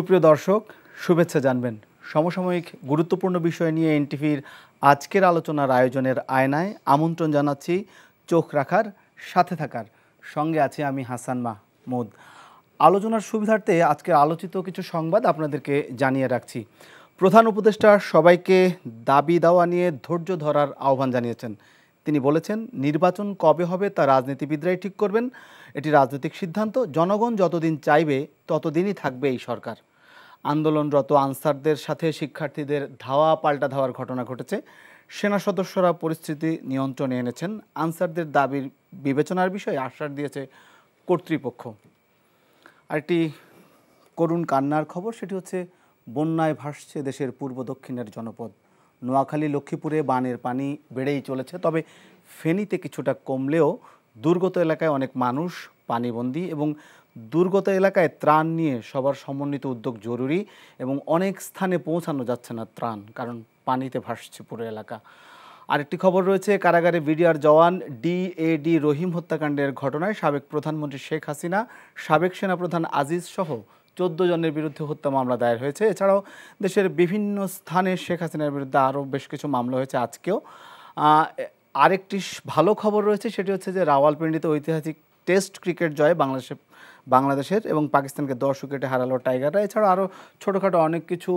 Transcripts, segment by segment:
সুপ্রিয় দর্শক শুভেচ্ছা জানবেন সমসাময়িক গুরুত্বপূর্ণ বিষয় নিয়ে এনটিভির আজকের আলোচনার আয়োজনের আয়নায় আমন্ত্রণ জানাচ্ছি চোখ রাখার সাথে থাকার সঙ্গে আছি আমি হাসান মাহ মুদ আলোচনার সুবিধার্থে আজকের আলোচিত কিছু সংবাদ আপনাদেরকে জানিয়ে রাখছি প্রধান উপদেষ্টা সবাইকে দাবি দেওয়া নিয়ে ধৈর্য ধরার আহ্বান জানিয়েছেন তিনি বলেছেন নির্বাচন কবে হবে তা রাজনীতিবিদরাই ঠিক করবেন এটি রাজনৈতিক সিদ্ধান্ত জনগণ যতদিন চাইবে ততদিনই থাকবে এই সরকার আন্দোলনরত আনসারদের সাথে শিক্ষার্থীদের ধাওয়া পাল্টা ধাওয়ার ঘটনা ঘটেছে সেনা সদস্যরা পরিস্থিতি নিয়ন্ত্রণে এনেছেন আনসারদের দাবির বিবেচনার বিষয়ে আশ্বাস দিয়েছে কর্তৃপক্ষ আরেকটি করুণ কান্নার খবর সেটি হচ্ছে বন্যায় ভাসছে দেশের পূর্ব দক্ষিণের জনপদ নোয়াখালী লক্ষ্মীপুরে বানের পানি বেড়েই চলেছে তবে ফেনীতে কিছুটা কমলেও দুর্গত এলাকায় অনেক মানুষ পানিবন্দী এবং দুর্গত এলাকায় ত্রাণ নিয়ে সবার সমন্বিত উদ্যোগ জরুরি এবং অনেক স্থানে পৌঁছানো যাচ্ছে না ত্রাণ কারণ পানিতে ভাসছে পুরো এলাকা আরেকটি খবর রয়েছে কারাগারে বিডিআর জওয়ান ডিএডি রহিম হত্যাকাণ্ডের ঘটনায় সাবেক প্রধানমন্ত্রী শেখ হাসিনা সাবেক সেনাপ্রধান আজিজ সহ চোদ্দ জনের বিরুদ্ধে হত্যা মামলা দায়ের হয়েছে এছাড়াও দেশের বিভিন্ন স্থানে শেখ হাসিনার বিরুদ্ধে আরও বেশ কিছু মামলা হয়েছে আজকেও আরেকটি ভালো খবর রয়েছে সেটি হচ্ছে যে রাওয়ালপিন্ডিতে ঐতিহাসিক টেস্ট ক্রিকেট জয়ে বাংলাদেশের বাংলাদেশের এবং পাকিস্তানকে দশ উইকেটে হারালো টাইগাররা এছাড়া আরও ছোটোখাটো অনেক কিছু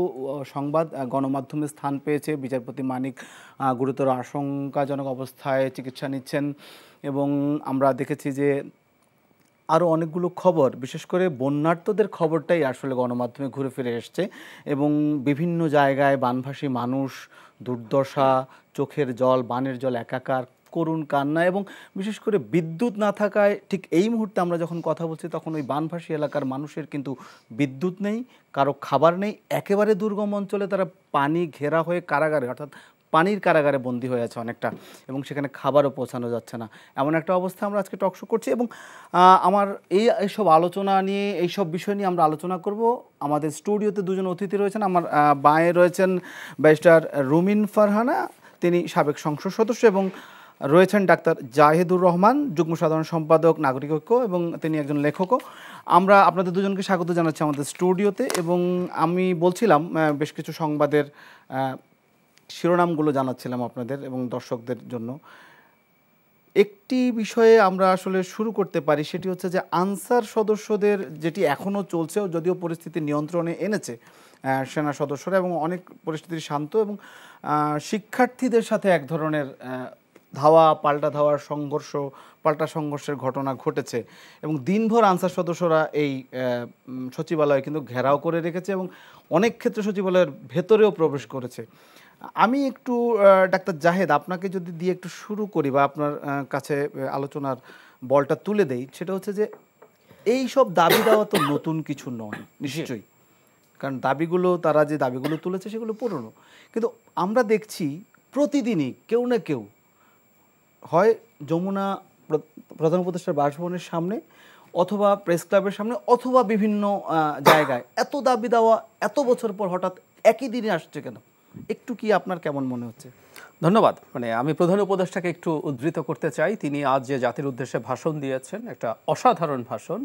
সংবাদ গণমাধ্যমে স্থান পেয়েছে বিচারপতি মানিক গুরুতর আশঙ্কাজনক অবস্থায় চিকিৎসা নিচ্ছেন এবং আমরা দেখেছি যে আরও অনেকগুলো খবর বিশেষ করে বন্যার্তদের খবরটাই আসলে গণমাধ্যমে ঘুরে ফিরে এসছে এবং বিভিন্ন জায়গায় বানভাসী মানুষ দুর্দশা চোখের জল বানের জল একাকার করুণ কান্না এবং বিশেষ করে বিদ্যুৎ না থাকায় ঠিক এই মুহূর্তে আমরা যখন কথা বলছি তখন ওই বানভাসি এলাকার মানুষের কিন্তু বিদ্যুৎ নেই কারো খাবার নেই একেবারে দুর্গম অঞ্চলে তারা পানি ঘেরা হয়ে কারাগারে অর্থাৎ পানির কারাগারে বন্দী হয়ে আছে অনেকটা এবং সেখানে খাবারও পৌঁছানো যাচ্ছে না এমন একটা অবস্থা আমরা আজকে টকশো করছি এবং আমার এই এইসব আলোচনা নিয়ে এইসব বিষয় নিয়ে আমরা আলোচনা করব আমাদের স্টুডিওতে দুজন অতিথি রয়েছেন আমার বাঁয়ে রয়েছেন ব্যারিস্টার রুমিন ফারহানা তিনি সাবেক সংসদ সদস্য এবং রয়েছেন ডাক্তার জাহিদুর রহমান যুগ্ম সাধারণ সম্পাদক নাগরিক ঐক্য এবং তিনি একজন লেখকও আমরা আপনাদের দুজনকে স্বাগত জানাচ্ছি আমাদের স্টুডিওতে এবং আমি বলছিলাম বেশ কিছু সংবাদের শিরোনামগুলো জানাচ্ছিলাম আপনাদের এবং দর্শকদের জন্য একটি বিষয়ে আমরা আসলে শুরু করতে পারি সেটি হচ্ছে যে আনসার সদস্যদের যেটি এখনও চলছে যদিও পরিস্থিতি নিয়ন্ত্রণে এনেছে সেনা সদস্যরা এবং অনেক পরিস্থিতি শান্ত এবং শিক্ষার্থীদের সাথে এক ধরনের ধাওয়া পাল্টা ধাওয়ার সংঘর্ষ পাল্টা সংঘর্ষের ঘটনা ঘটেছে এবং দিনভর আনসার সদস্যরা এই সচিবালয় কিন্তু ঘেরাও করে রেখেছে এবং অনেক ক্ষেত্রে সচিবালয়ের ভেতরেও প্রবেশ করেছে আমি একটু ডাক্তার জাহেদ আপনাকে যদি দিয়ে একটু শুরু করি বা আপনার কাছে আলোচনার বলটা তুলে দেই সেটা হচ্ছে যে এই সব দাবি দেওয়া তো নতুন কিছু নয় নিশ্চয়ই কারণ দাবিগুলো তারা যে দাবিগুলো তুলেছে সেগুলো পুরনো কিন্তু আমরা দেখছি প্রতিদিনই কেউ না কেউ হয় যমুনা প্রধান উপদেষ্টার বাসভবনের সামনে অথবা প্রেস ক্লাবের সামনে অথবা বিভিন্ন জায়গায় এত দাবি দেওয়া এত বছর পর হঠাৎ একই দিনে আসছে কেন একটু কি আপনার কেমন মনে হচ্ছে ধন্যবাদ মানে আমি প্রধান উপদেষ্টাকে একটু উদ্ধৃত করতে চাই তিনি আজ যে জাতির উদ্দেশ্যে ভাষণ দিয়েছেন একটা অসাধারণ ভাষণ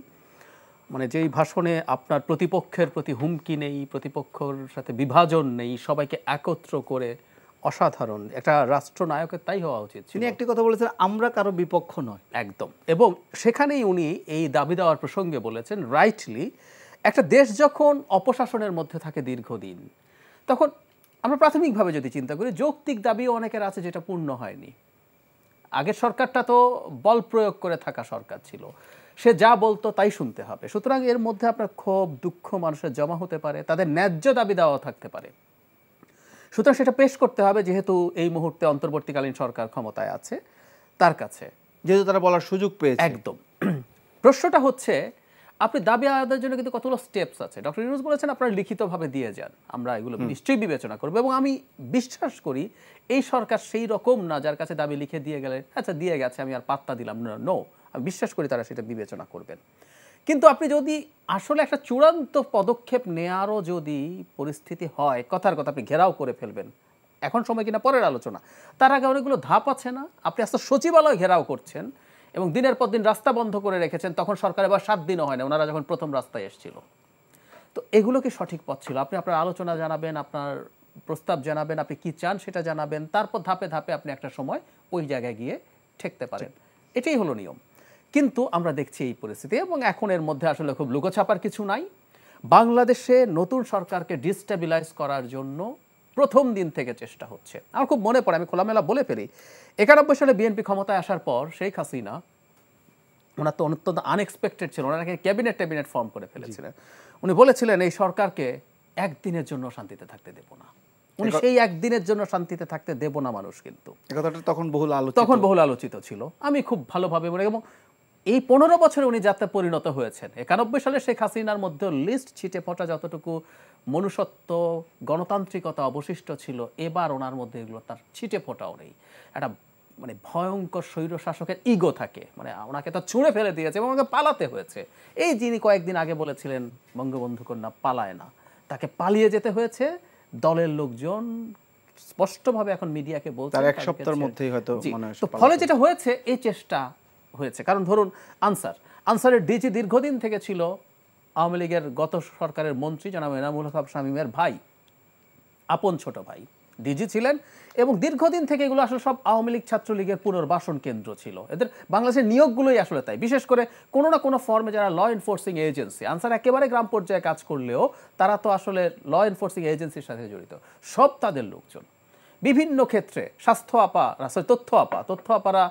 মানে যেই ভাষণে আপনার প্রতিপক্ষের প্রতি হুমকি নেই প্রতিপক্ষর সাথে বিভাজন নেই সবাইকে একত্র করে অসাধারণ একটা রাষ্ট্রনায়কের তাই হওয়া উচিত তিনি একটি কথা বলেছেন আমরা কারো বিপক্ষ নয় একদম এবং সেখানেই উনি এই দাবি দেওয়ার প্রসঙ্গে বলেছেন রাইটলি একটা দেশ যখন অপশাসনের মধ্যে থাকে দীর্ঘদিন তখন আমরা প্রাথমিকভাবে যদি চিন্তা করি যৌক্তিক দাবিও অনেকের আছে যেটা পূর্ণ হয়নি আগের সরকারটা তো বল প্রয়োগ করে থাকা সরকার ছিল সে যা বলতো তাই শুনতে হবে সুতরাং এর মধ্যে আপনার ক্ষোভ দুঃখ মানুষের জমা হতে পারে তাদের ন্যায্য দাবি দেওয়া থাকতে পারে সুতরাং সেটা পেশ করতে হবে যেহেতু এই মুহূর্তে অন্তর্বর্তীকালীন সরকার ক্ষমতায় আছে তার কাছে যেহেতু তারা বলার সুযোগ পেয়েছে একদম প্রশ্নটা হচ্ছে আপনি দাবি আদায়ের জন্য কিন্তু কতগুলো স্টেপস আছে ডক্টর ইউনুস বলেছেন আপনারা লিখিতভাবে দিয়ে যান আমরা এগুলো নিশ্চয়ই বিবেচনা করবো এবং আমি বিশ্বাস করি এই সরকার সেই রকম না যার কাছে দাবি লিখে দিয়ে গেলে আচ্ছা দিয়ে গেছে আমি আর পাত্তা দিলাম না নো আমি বিশ্বাস করি তারা সেটা বিবেচনা করবেন কিন্তু আপনি যদি আসলে একটা চূড়ান্ত পদক্ষেপ নেওয়ারও যদি পরিস্থিতি হয় কথার কথা আপনি ঘেরাও করে ফেলবেন এখন সময় কিনা পরের আলোচনা তার আগে অনেকগুলো ধাপ আছে না আপনি আস্তে সচিবালয় ঘেরাও করছেন এবং দিনের পর দিন রাস্তা বন্ধ করে রেখেছেন তখন সরকার এবার সাত দিনও হয় না ওনারা যখন প্রথম রাস্তায় এসেছিল তো এগুলো কি সঠিক পথ ছিল আপনি আপনার আলোচনা জানাবেন আপনার প্রস্তাব জানাবেন আপনি কি চান সেটা জানাবেন তারপর ধাপে ধাপে আপনি একটা সময় ওই জায়গায় গিয়ে ঠেকতে পারেন এটাই হলো নিয়ম কিন্তু আমরা দেখছি এই পরিস্থিতি এবং এখন এর মধ্যে আসলে খুব লুকোছাপার কিছু নাই বাংলাদেশে নতুন সরকারকে ডিস্টেবিলাইজ করার জন্য প্রথম দিন থেকে চেষ্টা হচ্ছে আমার খুব মনে পড়ে আমি খোলামেলা বলে ফেলি একানব্বই সালে বিএনপি ক্ষমতায় আসার পর শেখ হাসিনা ওনার তো অত্যন্ত আনএক্সপেক্টেড ছিল ওনারা ক্যাবিনেট ট্যাবিনেট ফর্ম করে ফেলেছিলেন উনি বলেছিলেন এই সরকারকে একদিনের জন্য শান্তিতে থাকতে দেব না উনি সেই একদিনের জন্য শান্তিতে থাকতে দেব না মানুষ কিন্তু তখন বহুল আলোচিত তখন বহুল আলোচিত ছিল আমি খুব ভালোভাবে মনে এবং এই পনেরো বছরে উনি যাতে পরিণত হয়েছেন একানব্বই সালে শেখ হাসিনার মধ্যে লিস্ট ছিটে ফটা যতটুকু মনুষ্যত্ব গণতান্ত্রিকতা অবশিষ্ট ছিল এবার ওনার মধ্যে এগুলো তার ছিটে ফোটাও নেই একটা মানে ভয়ঙ্কর স্বৈর শাসকের ইগো থাকে মানে ওনাকে তো ছুঁড়ে ফেলে দিয়েছে এবং ওনাকে পালাতে হয়েছে এই যিনি কয়েকদিন আগে বলেছিলেন বঙ্গবন্ধু কন্যা পালায় না তাকে পালিয়ে যেতে হয়েছে দলের লোকজন স্পষ্টভাবে এখন মিডিয়াকে বলছে এক সপ্তাহের মধ্যেই হয়তো ফলে যেটা হয়েছে এই চেষ্টা হয়েছে কারণ ধরুন আনসার আনসারের ডিজি দীর্ঘদিন থেকে ছিল আওয়ামী লীগের গত সরকারের মন্ত্রী জনাব এনামুল হক শামীমের ভাই আপন ছোট ভাই ডিজি ছিলেন এবং দীর্ঘদিন থেকে এগুলো আসলে সব আওয়ামী লীগ ছাত্রলীগের পুনর্বাসন কেন্দ্র ছিল এদের বাংলাদেশের নিয়োগগুলোই আসলে তাই বিশেষ করে কোনো না কোনো ফর্মে যারা ল এনফোর্সিং এজেন্সি আনসার একেবারে গ্রাম পর্যায়ে কাজ করলেও তারা তো আসলে ল এনফোর্সিং এজেন্সির সাথে জড়িত সব তাদের লোকজন বিভিন্ন ক্ষেত্রে স্বাস্থ্য আপা সরি তথ্য আপা তথ্য আপারা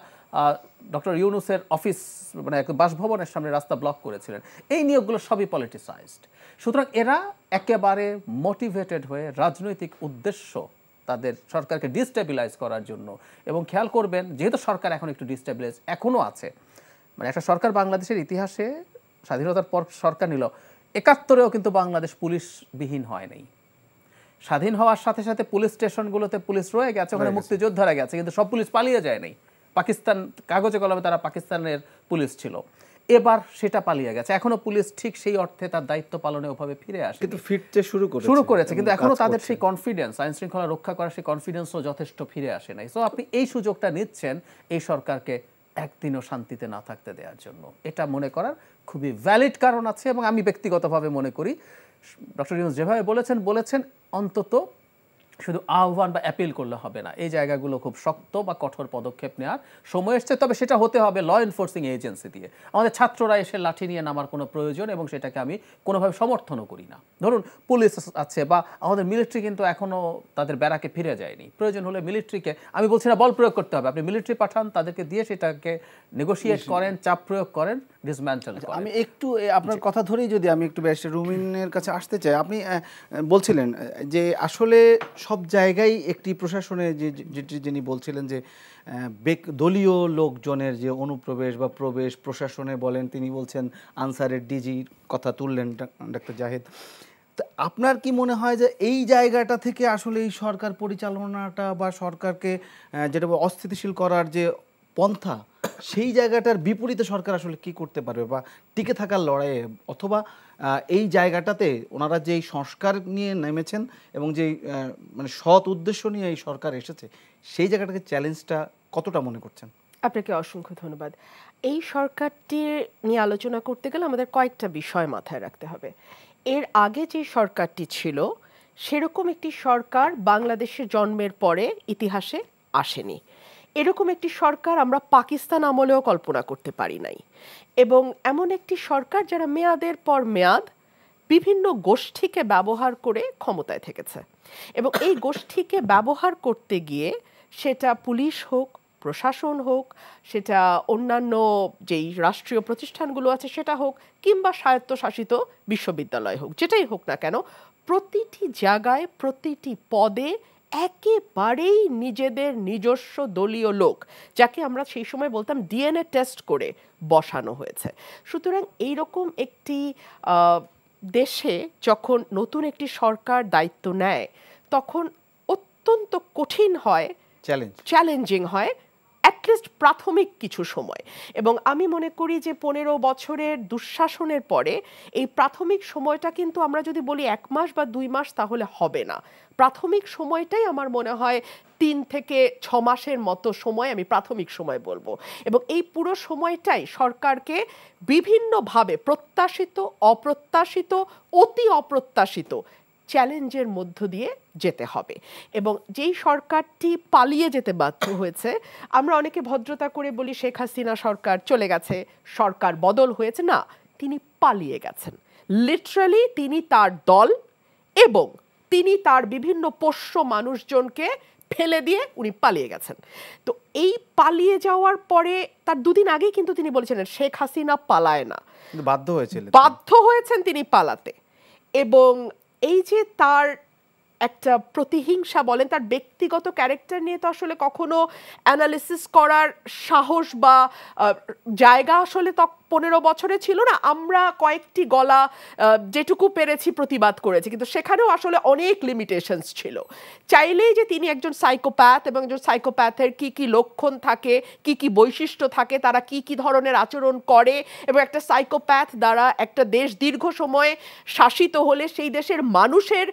ডক্টর ইউনুসের অফিস মানে বাসভবনের সামনে রাস্তা ব্লক করেছিলেন এই নিয়োগগুলো সবই পলিটিসাইজড সুতরাং এরা একেবারে মোটিভেটেড হয়ে রাজনৈতিক উদ্দেশ্য তাদের সরকারকে ডিস্টেবিলাইজ করার জন্য এবং খেয়াল করবেন যেহেতু সরকার এখন একটু ডিস্টেবিলাইজ এখনও আছে মানে একটা সরকার বাংলাদেশের ইতিহাসে স্বাধীনতার পর সরকার নিল একাত্তরেও কিন্তু বাংলাদেশ পুলিশবিহীন হয় নাই স্বাধীন হওয়ার সাথে সাথে পুলিশ স্টেশনগুলোতে পুলিশ রয়ে গেছে ওখানে মুক্তিযোদ্ধারা গেছে কিন্তু সব পুলিশ পালিয়ে যায় নাই পাকিস্তান কাগজে কলমে তারা পাকিস্তানের পুলিশ ছিল এবার সেটা পালিয়ে গেছে এখনো পুলিশ ঠিক সেই অর্থে তার দায়িত্ব পালনে ওভাবে ফিরে আসে কিন্তু ফিরতে শুরু করে শুরু করেছে কিন্তু এখনো তাদের সেই কনফিডেন্স আইন শৃঙ্খলা রক্ষা করার সেই কনফিডেন্সও যথেষ্ট ফিরে আসে নাই সো আপনি এই সুযোগটা নিচ্ছেন এই সরকারকে একদিনও শান্তিতে না থাকতে দেওয়ার জন্য এটা মনে করার খুবই ভ্যালিড কারণ আছে এবং আমি ব্যক্তিগতভাবে মনে করি ডক্টর ইউনুস যেভাবে বলেছেন বলেছেন অন্তত শুধু আহ্বান বা অ্যাপিল করলে হবে না এই জায়গাগুলো খুব শক্ত বা কঠোর পদক্ষেপ নেওয়ার সময় এসছে তবে সেটা হতে হবে ল এনফোর্সিং এজেন্সি দিয়ে আমাদের ছাত্ররা এসে লাঠি নিয়ে নামার কোনো প্রয়োজন এবং সেটাকে আমি কোনোভাবে সমর্থনও করি না ধরুন পুলিশ আছে বা আমাদের মিলিটারি কিন্তু এখনও তাদের বেড়াকে ফিরে যায়নি প্রয়োজন হলে মিলিটারিকে আমি বলছি না বল প্রয়োগ করতে হবে আপনি মিলিটারি পাঠান তাদেরকে দিয়ে সেটাকে নেগোসিয়েট করেন চাপ প্রয়োগ করেন ডিসম্যান্টেল আচ্ছা, আমি একটু আপনার কথা ধরেই যদি আমি একটু ব্যারিস্টার রুমিনের কাছে আসতে চাই আপনি বলছিলেন যে আসলে সব জায়গায় একটি প্রশাসনে যে যিনি বলছিলেন যে দলীয় লোকজনের যে অনুপ্রবেশ বা প্রবেশ প্রশাসনে বলেন তিনি বলছেন আনসারের ডিজির কথা তুললেন ডাক্তার জাহেদ আপনার কি মনে হয় যে এই জায়গাটা থেকে আসলে এই সরকার পরিচালনাটা বা সরকারকে যেটা অস্থিতিশীল করার যে পন্থা সেই জায়গাটার বিপরীতে সরকার আসলে কি করতে পারবে বা টিকে থাকার লড়াইয়ে অথবা এই জায়গাটাতে ওনারা যেই সংস্কার নিয়ে নেমেছেন এবং যেই মানে সৎ উদ্দেশ্য নিয়ে এই সরকার এসেছে সেই জায়গাটাকে চ্যালেঞ্জটা কতটা মনে করছেন আপনাকে অসংখ্য ধন্যবাদ এই সরকারটির নিয়ে আলোচনা করতে গেলে আমাদের কয়েকটা বিষয় মাথায় রাখতে হবে এর আগে যে সরকারটি ছিল সেরকম একটি সরকার বাংলাদেশে জন্মের পরে ইতিহাসে আসেনি এরকম একটি সরকার আমরা পাকিস্তান আমলেও কল্পনা করতে পারি নাই এবং এমন একটি সরকার যারা মেয়াদের পর মেয়াদ বিভিন্ন গোষ্ঠীকে ব্যবহার করে ক্ষমতায় থেকেছে এবং এই গোষ্ঠীকে ব্যবহার করতে গিয়ে সেটা পুলিশ হোক প্রশাসন হোক সেটা অন্যান্য যেই রাষ্ট্রীয় প্রতিষ্ঠানগুলো আছে সেটা হোক কিংবা স্বায়ত্তশাসিত বিশ্ববিদ্যালয় হোক যেটাই হোক না কেন প্রতিটি জায়গায় প্রতিটি পদে একেবারেই নিজেদের নিজস্ব দলীয় লোক যাকে আমরা সেই সময় বলতাম ডিএনএ টেস্ট করে বসানো হয়েছে সুতরাং এইরকম একটি দেশে যখন নতুন একটি সরকার দায়িত্ব নেয় তখন অত্যন্ত কঠিন হয় চ্যালেঞ্জিং হয় অ্যাটলিস্ট প্রাথমিক কিছু সময় এবং আমি মনে করি যে পনেরো বছরের দুঃশাসনের পরে এই প্রাথমিক সময়টা কিন্তু আমরা যদি বলি এক মাস বা দুই মাস তাহলে হবে না প্রাথমিক সময়টাই আমার মনে হয় তিন থেকে ছ মাসের মতো সময় আমি প্রাথমিক সময় বলবো এবং এই পুরো সময়টাই সরকারকে বিভিন্নভাবে প্রত্যাশিত অপ্রত্যাশিত অতি অপ্রত্যাশিত চ্যালেঞ্জের মধ্য দিয়ে যেতে হবে এবং যেই সরকারটি পালিয়ে যেতে বাধ্য হয়েছে আমরা অনেকে ভদ্রতা করে বলি শেখ হাসিনা সরকার চলে গেছে সরকার বদল হয়েছে না তিনি পালিয়ে গেছেন লিটারালি তিনি তার দল এবং তিনি তার বিভিন্ন পোষ্য মানুষজনকে ফেলে দিয়ে উনি পালিয়ে গেছেন তো এই পালিয়ে যাওয়ার পরে তার দুদিন আগেই কিন্তু তিনি বলেছিলেন শেখ হাসিনা পালায় না বাধ্য হয়েছিল বাধ্য হয়েছেন তিনি পালাতে এবং এই যে তার একটা প্রতিহিংসা বলেন তার ব্যক্তিগত ক্যারেক্টার নিয়ে তো আসলে কখনো অ্যানালিসিস করার সাহস বা জায়গা আসলে পনেরো বছরে ছিল না আমরা কয়েকটি গলা যেটুকু পেরেছি প্রতিবাদ করেছি কিন্তু সেখানেও আসলে অনেক লিমিটেশনস ছিল চাইলেই যে তিনি একজন সাইকোপ্যাথ এবং একজন সাইকোপ্যাথের কি কি লক্ষণ থাকে কি কি বৈশিষ্ট্য থাকে তারা কি কি ধরনের আচরণ করে এবং একটা সাইকোপ্যাথ দ্বারা একটা দেশ দীর্ঘ সময় শাসিত হলে সেই দেশের মানুষের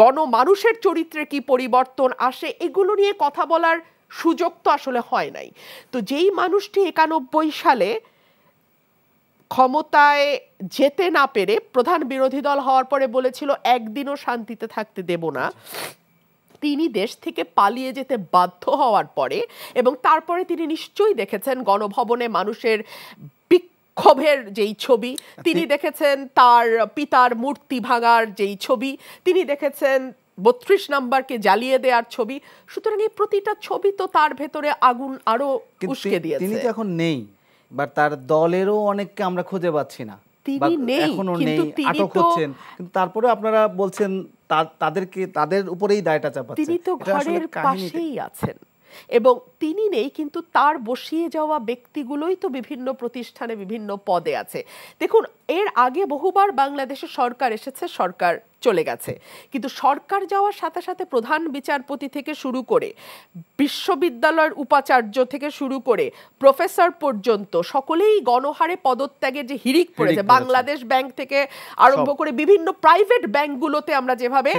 গণমানুষের চরিত্রে কি পরিবর্তন আসে এগুলো নিয়ে কথা বলার সুযোগ তো আসলে হয় নাই তো যেই মানুষটি একানব্বই সালে ক্ষমতায় যেতে না পেরে প্রধান বিরোধী দল হওয়ার পরে বলেছিল একদিনও শান্তিতে থাকতে দেব না তিনি দেশ থেকে পালিয়ে যেতে বাধ্য হওয়ার পরে এবং তারপরে তিনি নিশ্চয়ই দেখেছেন গণভবনে মানুষের ক্ষোভের যেই ছবি তিনি দেখেছেন তার পিতার মূর্তি ভাঙার যেই ছবি তিনি দেখেছেন বত্রিশ নাম্বারকে জ্বালিয়ে দেওয়ার ছবি সুতরাং এই প্রতিটা ছবি তো তার ভেতরে আগুন আরো উস্কে দিয়েছে তিনি তো এখন নেই বা তার দলেরও অনেককে আমরা খুঁজে পাচ্ছি না তিনি এখনো নেই আটক হচ্ছেন তারপরে আপনারা বলছেন তাদেরকে তাদের উপরেই দায়টা চাপাচ্ছেন তিনি তো ঘরের পাশেই আছেন এবং তিনি নেই কিন্তু তার বসিয়ে যাওয়া ব্যক্তিগুলোই তো বিভিন্ন প্রতিষ্ঠানে বিভিন্ন পদে আছে দেখুন এর আগে বহুবার বাংলাদেশের সরকার এসেছে সরকার চলে গেছে কিন্তু সরকার যাওয়ার সাথে সাথে প্রধান বিচারপতি থেকে শুরু করে বিশ্ববিদ্যালয়ের উপাচার্য থেকে শুরু করে প্রফেসর পর্যন্ত সকলেই গণহারে পদত্যাগের যে হিরিক পড়েছে বাংলাদেশ ব্যাংক থেকে আরম্ভ করে বিভিন্ন প্রাইভেট ব্যাংকগুলোতে আমরা যেভাবে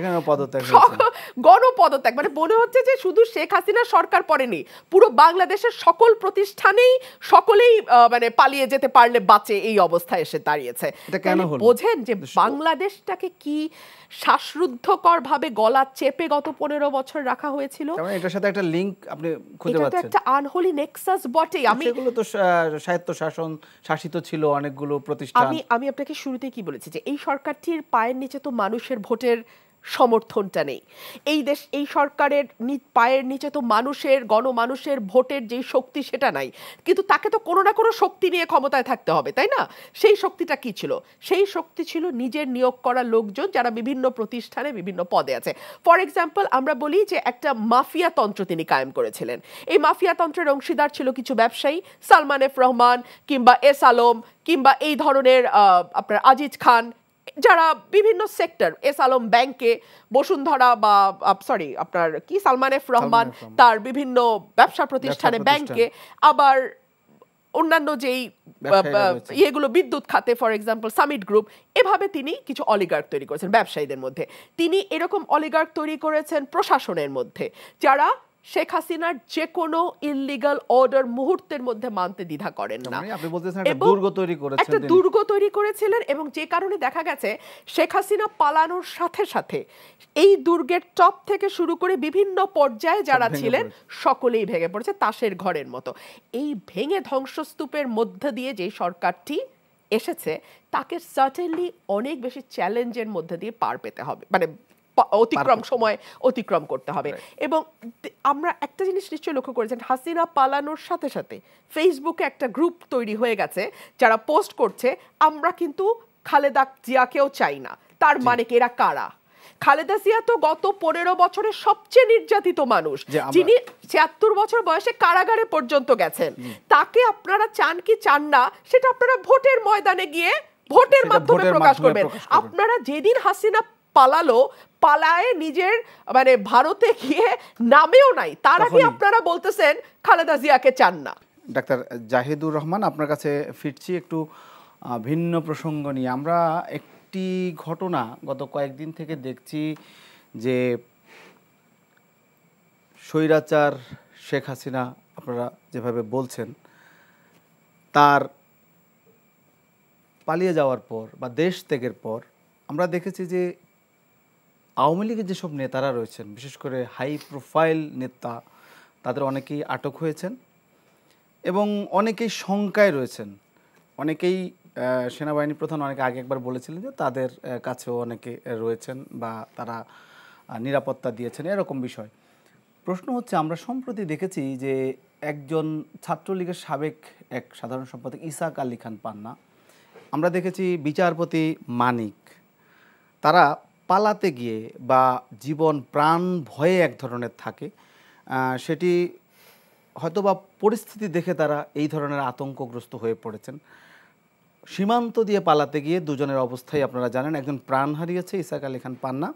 গণপদত্যাগ মানে মনে হচ্ছে যে শুধু শেখ হাসিনা সরকার পড়েনি পুরো বাংলাদেশের সকল প্রতিষ্ঠানেই সকলেই মানে পালিয়ে যেতে পারলে বাঁচে এই অবস্থায় এসে দাঁড়িয়েছে হয়েছে বোঝেন যে বাংলাদেশটাকে কি শ্বাসরুদ্ধকর ভাবে গলা চেপে গত পনেরো বছর রাখা হয়েছিল মানে এটার সাথে একটা লিঙ্ক আপনি খুঁজে পাচ্ছেন একটা আনহোলি নেক্সাস বটে আমি এগুলো তো সাহিত্য শাসন শাসিত ছিল অনেকগুলো প্রতিষ্ঠান আমি আমি আপনাকে শুরুতেই কি বলেছি যে এই সরকারটির পায়ের নিচে তো মানুষের ভোটের সমর্থনটা নেই এই দেশ এই সরকারের পায়ের নিচে তো মানুষের গণমানুষের ভোটের যেই শক্তি সেটা নাই কিন্তু তাকে তো কোনো না কোনো শক্তি নিয়ে ক্ষমতায় থাকতে হবে তাই না সেই শক্তিটা কি ছিল সেই শক্তি ছিল নিজের নিয়োগ করা লোকজন যারা বিভিন্ন প্রতিষ্ঠানে বিভিন্ন পদে আছে ফর এক্সাম্পল আমরা বলি যে একটা মাফিয়া তন্ত্র তিনি কায়েম করেছিলেন এই মাফিয়া তন্ত্রের অংশীদার ছিল কিছু ব্যবসায়ী সালমান এফ রহমান কিংবা এস আলম কিংবা এই ধরনের আপনার আজিজ খান যারা বিভিন্ন সেক্টর এস আলম ব্যাংকে বসুন্ধরা বা সরি আপনার কি সালমান এফ রহমান তার বিভিন্ন ব্যবসা প্রতিষ্ঠানে ব্যাংকে আবার অন্যান্য যেই ইয়েগুলো বিদ্যুৎ খাতে ফর এক্সাম্পল সামিট গ্রুপ এভাবে তিনি কিছু অলিগার্ক তৈরি করেছেন ব্যবসায়ীদের মধ্যে তিনি এরকম অলিগার্ক তৈরি করেছেন প্রশাসনের মধ্যে যারা শেখ হাসিনার যে কোনো ইললিগাল অর্ডার মুহূর্তের মধ্যে মানতে দ্বিধা করেন না মানে আপনি বলতেছেন একটা দুর্গ তৈরি করেছেন একটা দুর্গ তৈরি করেছিলেন এবং যে কারণে দেখা গেছে শেখ হাসিনা পালানোর সাথে সাথে এই দুর্গের টপ থেকে শুরু করে বিভিন্ন পর্যায়ে যারা ছিলেন সকলেই ভেঙে পড়েছে তাসের ঘরের মতো এই ভেঙে ধ্বংসস্তূপের মধ্যে দিয়ে যে সরকারটি এসেছে তাকে সার্টেনলি অনেক বেশি চ্যালেঞ্জের মধ্যে দিয়ে পার পেতে হবে মানে অতিক্রম সময় অতিক্রম করতে হবে এবং আমরা একটা জিনিস নিশ্চয়ই লক্ষ্য করেছেন হাসিনা পালানোর সাথে সাথে ফেসবুকে একটা গ্রুপ তৈরি হয়ে গেছে যারা পোস্ট করছে আমরা কিন্তু খালেদা জিয়াকেও চাই না তার মানে এরা কারা খালেদা জিয়া তো গত পনেরো বছরে সবচেয়ে নির্যাতিত মানুষ যিনি ছিয়াত্তর বছর বয়সে কারাগারে পর্যন্ত গেছেন তাকে আপনারা চান কি চান না সেটা আপনারা ভোটের ময়দানে গিয়ে ভোটের মাধ্যমে প্রকাশ করবেন আপনারা যেদিন হাসিনা পালালো পালায় নিজের মানে ভারতে গিয়ে নামেও নাই তার আগে আপনারা বলতেছেন খালেদা জিয়াকে চান না ডাক্তার জাহিদুর রহমান আপনার কাছে ফিরছি একটু ভিন্ন প্রসঙ্গ নিয়ে আমরা একটি ঘটনা গত কয়েকদিন থেকে দেখছি যে স্বৈরাচার শেখ হাসিনা আপনারা যেভাবে বলছেন তার পালিয়ে যাওয়ার পর বা দেশ ত্যাগের পর আমরা দেখেছি যে আওয়ামী লীগের যেসব নেতারা রয়েছেন বিশেষ করে হাই প্রোফাইল নেতা তাদের অনেকেই আটক হয়েছেন এবং অনেকেই শঙ্কায় রয়েছেন অনেকেই সেনাবাহিনী প্রধান অনেকে আগে একবার বলেছিলেন যে তাদের কাছেও অনেকে রয়েছেন বা তারা নিরাপত্তা দিয়েছেন এরকম বিষয় প্রশ্ন হচ্ছে আমরা সম্প্রতি দেখেছি যে একজন ছাত্রলীগের সাবেক এক সাধারণ সম্পাদক ইসাক আলী খান পান্না আমরা দেখেছি বিচারপতি মানিক তারা পালাতে গিয়ে বা জীবন প্রাণ ভয়ে এক ধরনের থাকে সেটি হয়তো বা পরিস্থিতি দেখে তারা এই ধরনের আতঙ্কগ্রস্ত হয়ে পড়েছেন সীমান্ত দিয়ে পালাতে গিয়ে দুজনের অবস্থাই আপনারা জানেন একজন প্রাণ হারিয়েছে ইসাক আলী খান পান্না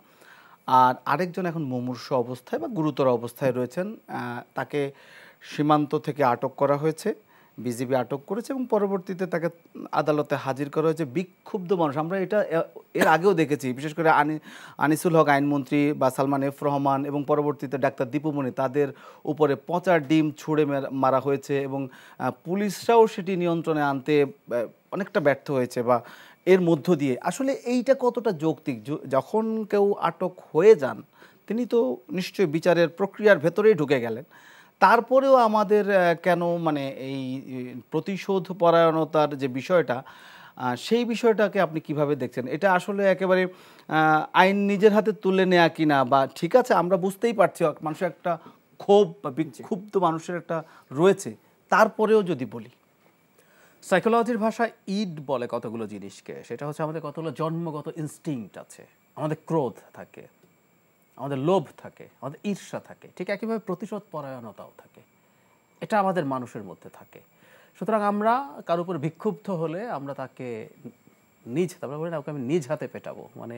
আর আরেকজন এখন মুমূর্ষ অবস্থায় বা গুরুতর অবস্থায় রয়েছেন তাকে সীমান্ত থেকে আটক করা হয়েছে বিজিবি আটক করেছে এবং পরবর্তীতে তাকে আদালতে হাজির করা হয়েছে বিক্ষুব্ধ মানুষ আমরা এটা এর আগেও দেখেছি বিশেষ করে আনি আনিসুল হক আইনমন্ত্রী বা সালমান এফ রহমান এবং পরবর্তীতে ডাক্তার দীপুমণি তাদের উপরে পচা ডিম ছুঁড়ে মারা হয়েছে এবং পুলিশরাও সেটি নিয়ন্ত্রণে আনতে অনেকটা ব্যর্থ হয়েছে বা এর মধ্য দিয়ে আসলে এইটা কতটা যৌক্তিক যখন কেউ আটক হয়ে যান তিনি তো নিশ্চয়ই বিচারের প্রক্রিয়ার ভেতরেই ঢুকে গেলেন তারপরেও আমাদের কেন মানে এই প্রতিশোধ পরায়ণতার যে বিষয়টা সেই বিষয়টাকে আপনি কিভাবে দেখছেন এটা আসলে একেবারে আইন নিজের হাতে তুলে নেয়া কিনা বা ঠিক আছে আমরা বুঝতেই পারছি মানুষের একটা ক্ষোভ বা বিক্ষুব্ধ মানুষের একটা রয়েছে তারপরেও যদি বলি সাইকোলজির ভাষায় ইড বলে কতগুলো জিনিসকে সেটা হচ্ছে আমাদের কতগুলো জন্মগত ইনস্টিংক্ট আছে আমাদের ক্রোধ থাকে আমাদের লোভ থাকে আমাদের ঈর্ষা থাকে ঠিক একইভাবে প্রতিশোধ পরায়ণতাও থাকে এটা আমাদের মানুষের মধ্যে থাকে সুতরাং আমরা কারোর উপর বিক্ষুব্ধ হলে আমরা তাকে নিজ তারপরে বলি না ওকে আমি নিজ হাতে পেটাবো মানে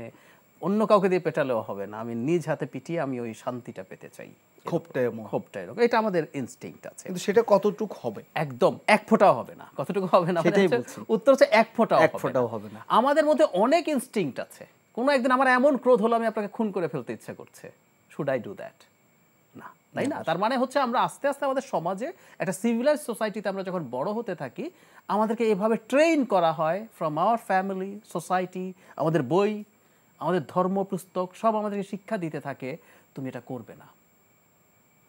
অন্য কাউকে দিয়ে পেটালেও হবে না আমি নিজ হাতে পিটিয়ে আমি ওই শান্তিটা পেতে চাই ক্ষোভটাই এরকম এটা আমাদের ইনস্টিংক্ট আছে কিন্তু সেটা কতটুকু হবে একদম এক ফোঁটাও হবে না কতটুকু হবে না মানে উত্তর হচ্ছে এক ফোঁটাও এক ফোঁটাও হবে না আমাদের মধ্যে অনেক ইনস্টিংক্ট আছে কোনো একদিন আমার এমন ক্রোধ হলো আমি আপনাকে খুন করে ফেলতে ইচ্ছা করছে শুড আই ডু দ্যাট না তাই না তার মানে হচ্ছে আমরা আস্তে আস্তে আমাদের সমাজে একটা সিভিলাইজ সোসাইটিতে আমরা যখন বড় হতে থাকি আমাদেরকে এভাবে ট্রেন করা হয় ফ্রম আওয়ার ফ্যামিলি সোসাইটি আমাদের বই আমাদের ধর্ম পুস্তক সব আমাদেরকে শিক্ষা দিতে থাকে তুমি এটা করবে না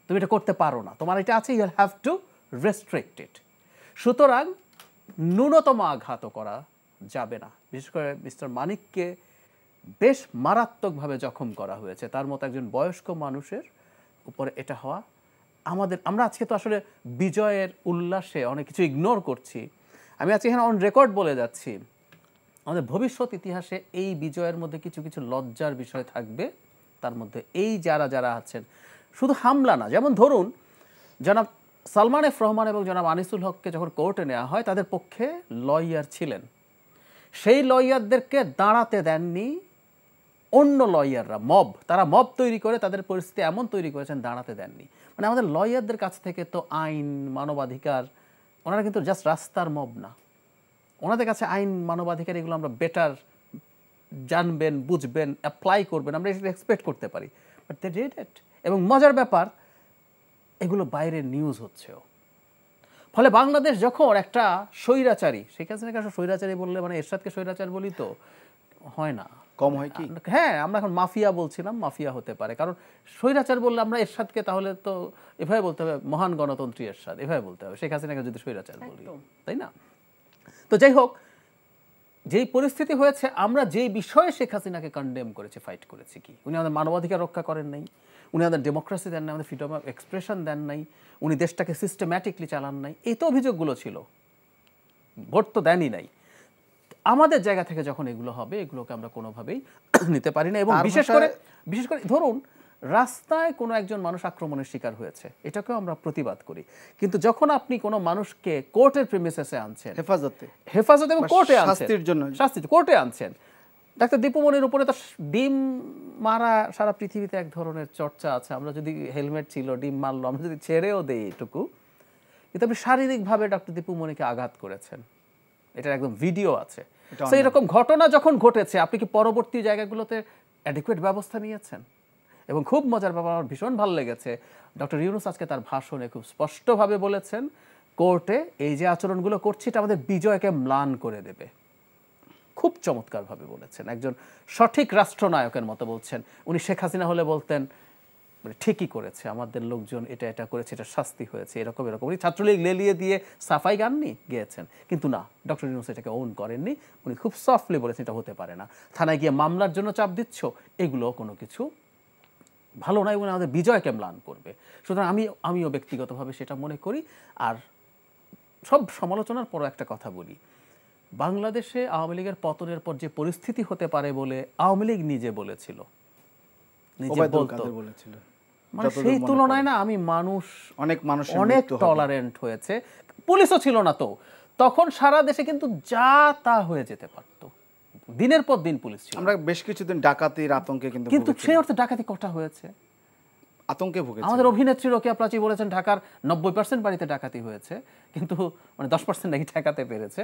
তুমি এটা করতে পারো না তোমার এটা আছে ইউ হ্যাভ টু রেস্ট্রিক্টেড সুতরাং ন্যূনতম আঘাতও করা যাবে না বিশেষ করে মিস্টার মানিককে বেশ মারাত্মকভাবে জখম করা হয়েছে তার মতো একজন বয়স্ক মানুষের উপরে এটা হওয়া আমাদের আমরা আজকে তো আসলে বিজয়ের উল্লাসে অনেক কিছু ইগনোর করছি আমি আজকে এখানে অন রেকর্ড বলে যাচ্ছি আমাদের ভবিষ্যৎ ইতিহাসে এই বিজয়ের মধ্যে কিছু কিছু লজ্জার বিষয় থাকবে তার মধ্যে এই যারা যারা আছেন শুধু হামলা না যেমন ধরুন জনাব সালমান এফ রহমান এবং জনাব আনিসুল হককে যখন কোর্টে নেওয়া হয় তাদের পক্ষে লয়ার ছিলেন সেই লয়ারদেরকে দাঁড়াতে দেননি অন্য লয়াররা মব তারা মব তৈরি করে তাদের পরিস্থিতি এমন তৈরি করেছেন দাঁড়াতে দেননি মানে আমাদের লয়ারদের কাছ থেকে তো আইন মানবাধিকার ওনারা কিন্তু জাস্ট রাস্তার মব না ওনাদের কাছে আইন মানবাধিকার এগুলো আমরা বেটার জানবেন বুঝবেন অ্যাপ্লাই করবেন আমরা এটা এক্সপেক্ট করতে পারি বাট দে ডিড এবং মজার ব্যাপার এগুলো বাইরের নিউজ হচ্ছেও ফলে বাংলাদেশ যখন একটা স্বৈরাচারী শেখ হাসিনাকে স্বৈরাচারী বললে মানে এরশাদকে স্বৈরাচার বলি তো হয় না কম হয় কি হ্যাঁ আমরা এখন মাফিয়া বলছিলাম মাফিয়া হতে পারে কারণ স্বৈরাচার বললে আমরা এরশাদকে তাহলে তো এভাবে বলতে হবে মহান গণতন্ত্রী এরশাদ এভাবে বলতে হবে শেখ হাসিনাকে যদি স্বৈরাচার বলি তাই না তো যাই হোক যেই পরিস্থিতি হয়েছে আমরা যেই বিষয়ে শেখ হাসিনাকে কন্ডেম করেছি ফাইট করেছি কি উনি আমাদের মানবাধিকার রক্ষা করেন নাই উনি আমাদের ডেমোক্রেসি দেন নাই আমাদের ফ্রিডম অফ এক্সপ্রেশন দেন নাই উনি দেশটাকে সিস্টেম্যাটিকলি চালান নাই এই তো অভিযোগগুলো ছিল ভোট তো দেনই নাই আমাদের জায়গা থেকে যখন এগুলো হবে এগুলোকে আমরা কোনোভাবেই নিতে পারি না এবং বিশেষ করে বিশেষ করে ধরুন রাস্তায় কোনো একজন মানুষ আক্রমণের শিকার হয়েছে এটাকেও আমরা প্রতিবাদ করি কিন্তু যখন আপনি কোনো মানুষকে কোর্টের প্রেমিসেসে আনছেন হেফাজতে হেফাজতে এবং কোর্টে শাস্তির জন্য শাস্তি কোর্টে আনছেন ডাক্তার দীপুমণির উপরে তো ডিম মারা সারা পৃথিবীতে এক ধরনের চর্চা আছে আমরা যদি হেলমেট ছিল ডিম মারলো আমরা যদি ছেড়েও দেই এটুকু কিন্তু আপনি শারীরিকভাবে ডাক্তার দীপুমণিকে আঘাত করেছেন এটার একদম ভিডিও আছে তো এরকম ঘটনা যখন ঘটেছে আপনি কি পরবর্তী জায়গাগুলোতে অ্যাডিকুয়েট ব্যবস্থা নিয়েছেন এবং খুব মজার ব্যাপার আমার ভীষণ ভালো লেগেছে ডক্টর ইউনুস আজকে তার ভাষণে খুব স্পষ্টভাবে বলেছেন কোর্টে এই যে আচরণগুলো করছি এটা আমাদের বিজয়কে ম্লান করে দেবে খুব চমৎকারভাবে বলেছেন একজন সঠিক রাষ্ট্রনায়কের মতো বলছেন উনি শেখ হাসিনা হলে বলতেন মানে ঠিকই করেছে আমাদের লোকজন এটা এটা করেছে এটা শাস্তি হয়েছে এরকম এরকম উনি ছাত্রলীগ লেলিয়ে দিয়ে সাফাই গাননি গিয়েছেন কিন্তু না ডক্টর ইউনুস এটাকে ওন করেননি উনি খুব সফটলি বলেছেন এটা হতে পারে না থানায় গিয়ে মামলার জন্য চাপ দিচ্ছ এগুলো কোনো কিছু ভালো নয় এবং আমাদের বিজয়কে ম্লান করবে সুতরাং আমি আমিও ব্যক্তিগতভাবে সেটা মনে করি আর সব সমালোচনার পরও একটা কথা বলি বাংলাদেশে আওয়ামী লীগের পতনের পর যে পরিস্থিতি হতে পারে বলে আওয়ামী লীগ নিজে বলেছিল নিজে বলতো বলেছিল মানে সেই তুলনায় না আমি মানুষ অনেক মানুষ অনেক টলারেন্ট হয়েছে পুলিশও ছিল না তো তখন সারা দেশে কিন্তু যা তা হয়ে যেতে পারতো দিনের পর দিন পুলিশ ছিল আমরা বেশ কিছুদিন ডাকাতির আতঙ্কে কিন্তু কিন্তু সেই অর্থে ডাকাতি কটা হয়েছে আতঙ্কে আমাদের অভিনেত্রী রোকেয়া প্রাচী বলেছেন ঢাকার নব্বই পার্সেন্ট বাড়িতে ডাকাতি হয়েছে কিন্তু মানে দশ পার্সেন্ট নাকি ঠেকাতে পেরেছে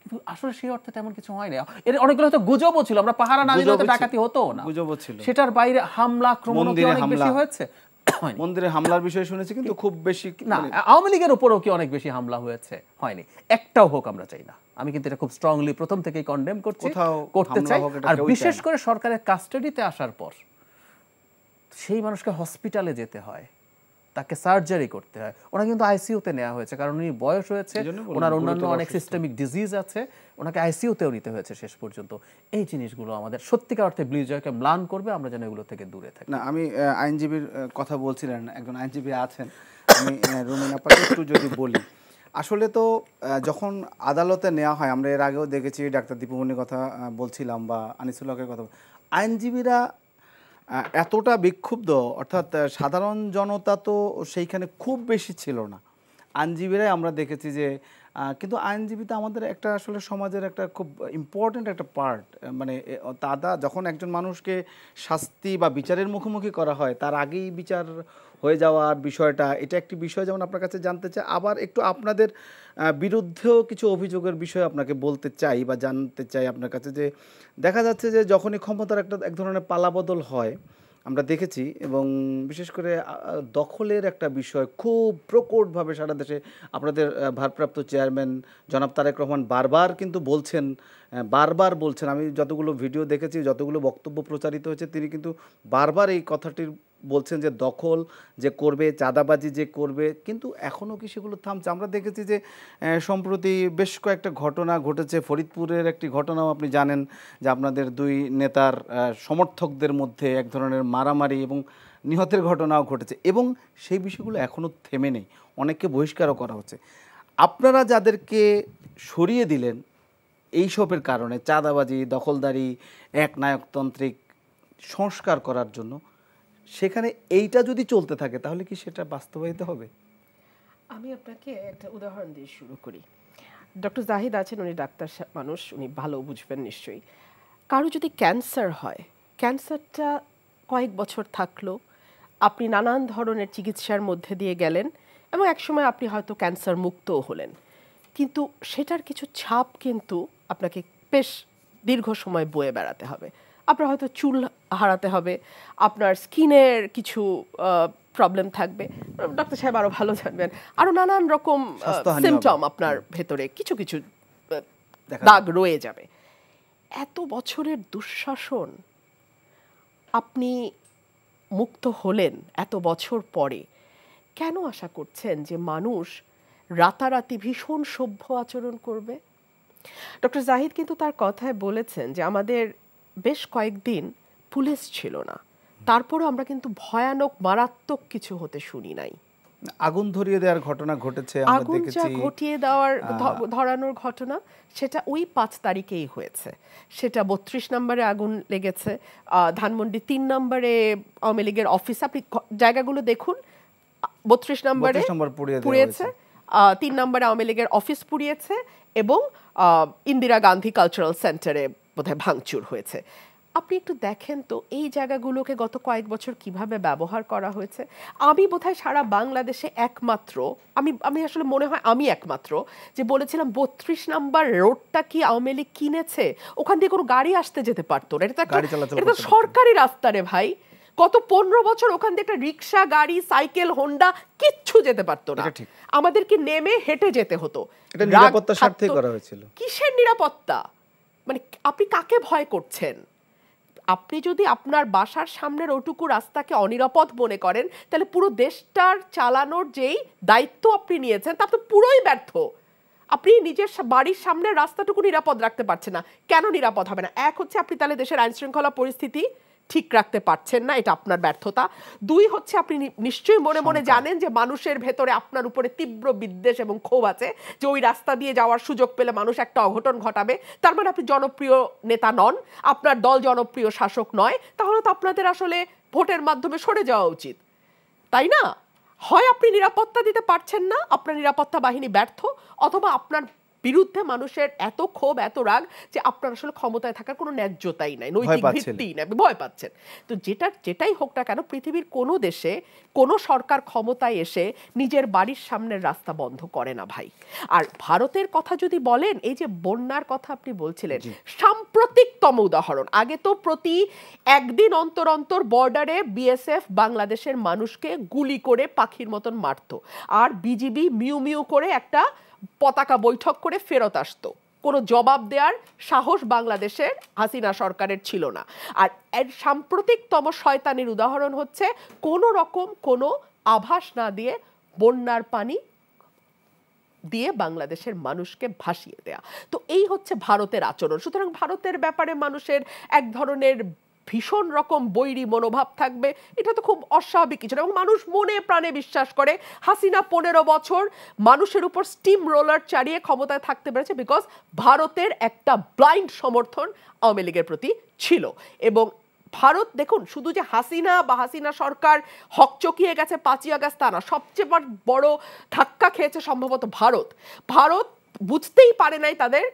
কিন্তু আসলে সেই অর্থে তেমন কিছু হয় না এর অনেকগুলো হয়তো গুজবও ছিল আমরা পাহারা না দিলে ডাকাতি হতো না গুজবও ছিল সেটার বাইরে হামলা আক্রমণ অনেক বেশি হয়েছে হয়নি মন্দিরে হামলার বিষয়ে শুনেছি কিন্তু খুব বেশি না মানে- আওয়ামী লীগের উপরেও কি অনেক বেশি হামলা হয়েছে হয়নি একটাও হোক আমরা চাই না আমি কিন্তু এটা খুব স্ট্রংলি প্রথম থেকেই কন্ডেম করছি করতে চাই আর বিশেষ করে সরকারের কাস্টাডিতে আসার পর সেই মানুষকে হসপিটালে যেতে হয় তাকে সার্জারি করতে হয় ওনাকে কিন্তু আইসিইউতে নেওয়া হয়েছে কারণ উনি বয়স হয়েছে ওনার অন্যান্য অনেক সিস্টেমিক ডিজিজ আছে ওনাকে আইসিইউতেও নিতে হয়েছে শেষ পর্যন্ত এই জিনিসগুলো আমাদের সত্যিকার অর্থে ব্লিজয়কে ম্লান করবে আমরা যেন এগুলো থেকে দূরে থাকি না আমি আইনজীবীর কথা বলছিলেন একজন আইনজীবী আছেন আমি রুমিন আপাতত একটু যদি বলি আসলে তো যখন আদালতে নেওয়া হয় আমরা এর আগেও দেখেছি ডাক্তার দীপুমণির কথা বলছিলাম বা আনিসুল হকের কথা আইনজীবীরা এতটা বিক্ষুব্ধ অর্থাৎ সাধারণ জনতা তো সেইখানে খুব বেশি ছিল না আইনজীবীরাই আমরা দেখেছি যে কিন্তু তো আমাদের একটা আসলে সমাজের একটা খুব ইম্পর্ট্যান্ট একটা পার্ট মানে তাদা যখন একজন মানুষকে শাস্তি বা বিচারের মুখোমুখি করা হয় তার আগেই বিচার হয়ে যাওয়ার বিষয়টা এটা একটি বিষয় যেমন আপনার কাছে জানতে চাই আবার একটু আপনাদের বিরুদ্ধেও কিছু অভিযোগের বিষয় আপনাকে বলতে চাই বা জানতে চাই আপনার কাছে যে দেখা যাচ্ছে যে যখনই ক্ষমতার একটা এক ধরনের পালাবদল হয় আমরা দেখেছি এবং বিশেষ করে দখলের একটা বিষয় খুব প্রকটভাবে সারা দেশে আপনাদের ভারপ্রাপ্ত চেয়ারম্যান জনাব তারেক রহমান বারবার কিন্তু বলছেন বারবার বলছেন আমি যতগুলো ভিডিও দেখেছি যতগুলো বক্তব্য প্রচারিত হয়েছে তিনি কিন্তু বারবার এই কথাটির বলছেন যে দখল যে করবে চাঁদাবাজি যে করবে কিন্তু এখনও কি সেগুলো থামছে আমরা দেখেছি যে সম্প্রতি বেশ কয়েকটা ঘটনা ঘটেছে ফরিদপুরের একটি ঘটনাও আপনি জানেন যে আপনাদের দুই নেতার সমর্থকদের মধ্যে এক ধরনের মারামারি এবং নিহতের ঘটনাও ঘটেছে এবং সেই বিষয়গুলো এখনও থেমে নেই অনেককে বহিষ্কারও করা হচ্ছে আপনারা যাদেরকে সরিয়ে দিলেন এইসবের কারণে চাঁদাবাজি দখলদারি একনায়কতান্ত্রিক সংস্কার করার জন্য সেখানে এইটা যদি চলতে থাকে তাহলে কি সেটা বাস্তবায়িত হবে আমি আপনাকে একটা উদাহরণ দিয়ে শুরু করি ডক্টর জাহিদ আছেন উনি ডাক্তার মানুষ উনি ভালো বুঝবেন নিশ্চয়ই কারো যদি ক্যান্সার হয় ক্যান্সারটা কয়েক বছর থাকলো আপনি নানান ধরনের চিকিৎসার মধ্যে দিয়ে গেলেন এবং একসময় আপনি হয়তো ক্যান্সার মুক্তও হলেন কিন্তু সেটার কিছু ছাপ কিন্তু আপনাকে বেশ দীর্ঘ সময় বয়ে বেড়াতে হবে আপনার হয়তো চুল হারাতে হবে আপনার স্কিনের কিছু প্রবলেম থাকবে ডাক্তার সাহেব আরও ভালো জানবেন আরও নানান রকম সিমটম আপনার ভেতরে কিছু কিছু দাগ রয়ে যাবে এত বছরের দুঃশাসন আপনি মুক্ত হলেন এত বছর পরে কেন আশা করছেন যে মানুষ রাতারাতি ভীষণ সভ্য আচরণ করবে ডক্টর জাহিদ কিন্তু তার কথায় বলেছেন যে আমাদের বেশ কয়েকদিন পুলিশ ছিল না তারপরও আমরা কিন্তু ভয়ানক মারাত্মক কিছু হতে শুনি নাই আগুন ধরিয়ে দেওয়ার ঘটনা ঘটেছে আগুন যা ঘটিয়ে দেওয়ার ধরানোর ঘটনা সেটা ওই পাঁচ তারিখেই হয়েছে সেটা বত্রিশ নম্বরে আগুন লেগেছে ধানমন্ডি তিন নম্বরে আওয়ামী লীগের অফিস আপনি জায়গাগুলো দেখুন বত্রিশ নম্বরে পুড়িয়েছে তিন নম্বরে আওয়ামী লীগের অফিস পুড়িয়েছে এবং ইন্দিরা গান্ধী কালচারাল সেন্টারে বোধ হয় ভাঙচুর হয়েছে আপনি একটু দেখেন তো এই জায়গাগুলোকে গত কয়েক বছর কিভাবে ব্যবহার করা হয়েছে আমি বোধহয় সারা বাংলাদেশে একমাত্র আমি আমি আসলে মনে হয় আমি একমাত্র যে বলেছিলাম বত্রিশ নাম্বার রোডটা কি আওয়ামী লীগ কিনেছে ওখান দিয়ে কোনো গাড়ি আসতে যেতে পারতো না এটা এটা সরকারি রাস্তা রে ভাই কত পনেরো বছর ওখান থেকে একটা রিক্সা গাড়ি সাইকেল হোন্ডা কিচ্ছু যেতে পারতো না আমাদেরকে নেমে হেঁটে যেতে হতো নিরাপত্তা স্বার্থে করা হয়েছিল কিসের নিরাপত্তা মানে আপনি কাকে ভয় করছেন আপনি যদি আপনার বাসার সামনের ওটুকু রাস্তাকে অনিরাপদ মনে করেন তাহলে পুরো দেশটার চালানোর যেই দায়িত্ব আপনি নিয়েছেন তা তো পুরোই ব্যর্থ আপনি নিজের বাড়ির সামনের রাস্তাটুকু নিরাপদ রাখতে পারছেন না কেন নিরাপদ হবে না এক হচ্ছে আপনি তাহলে দেশের আইনশৃঙ্খলা পরিস্থিতি ঠিক রাখতে পারছেন না এটা আপনার ব্যর্থতা দুই হচ্ছে আপনি নিশ্চয়ই মনে মনে জানেন যে মানুষের ভেতরে আপনার উপরে তীব্র বিদ্বেষ এবং ক্ষোভ আছে যে ওই রাস্তা দিয়ে যাওয়ার সুযোগ পেলে মানুষ একটা অঘটন ঘটাবে তার মানে আপনি জনপ্রিয় নেতা নন আপনার দল জনপ্রিয় শাসক নয় তাহলে তো আপনাদের আসলে ভোটের মাধ্যমে সরে যাওয়া উচিত তাই না হয় আপনি নিরাপত্তা দিতে পারছেন না আপনার নিরাপত্তা বাহিনী ব্যর্থ অথবা আপনার বিরুদ্ধে মানুষের এত ক্ষোভ এত রাগ যে আপনার আসলে ক্ষমতায় থাকার কোনো ন্যায্যতাই নাই নৈতিক ভিত্তিই নাই ভয় পাচ্ছেন তো যেটা যেটাই হোক না কেন পৃথিবীর কোনো দেশে কোনো সরকার ক্ষমতায় এসে নিজের বাড়ির সামনের রাস্তা বন্ধ করে না ভাই আর ভারতের কথা যদি বলেন এই যে বন্যার কথা আপনি বলছিলেন সাম্প্রতিকতম উদাহরণ আগে তো প্রতি একদিন অন্তর অন্তর বর্ডারে বিএসএফ বাংলাদেশের মানুষকে গুলি করে পাখির মতন মারত আর বিজিবি মিউ মিউ করে একটা পতাকা বৈঠক করে ফেরত আসতো কোনো জবাব দেওয়ার সাহস বাংলাদেশের হাসিনা সরকারের ছিল না আর এর সাম্প্রতিকতম শয়তানির উদাহরণ হচ্ছে কোনো রকম কোনো আভাস না দিয়ে বন্যার পানি দিয়ে বাংলাদেশের মানুষকে ভাসিয়ে দেয়া তো এই হচ্ছে ভারতের আচরণ সুতরাং ভারতের ব্যাপারে মানুষের এক ধরনের ভীষণ রকম বৈরী মনোভাব থাকবে এটা তো খুব অস্বাভাবিক কিছু এবং মানুষ মনে প্রাণে বিশ্বাস করে হাসিনা পনেরো বছর মানুষের উপর স্টিম রোলার চালিয়ে ক্ষমতায় থাকতে পেরেছে বিকজ ভারতের একটা ব্লাইন্ড সমর্থন আওয়ামী লীগের প্রতি ছিল এবং ভারত দেখুন শুধু যে হাসিনা বা হাসিনা সরকার হকচকিয়ে গেছে পাঁচই আগস্ট তা না সবচেয়ে বড় ধাক্কা খেয়েছে সম্ভবত ভারত ভারত বুঝতেই পারে নাই তাদের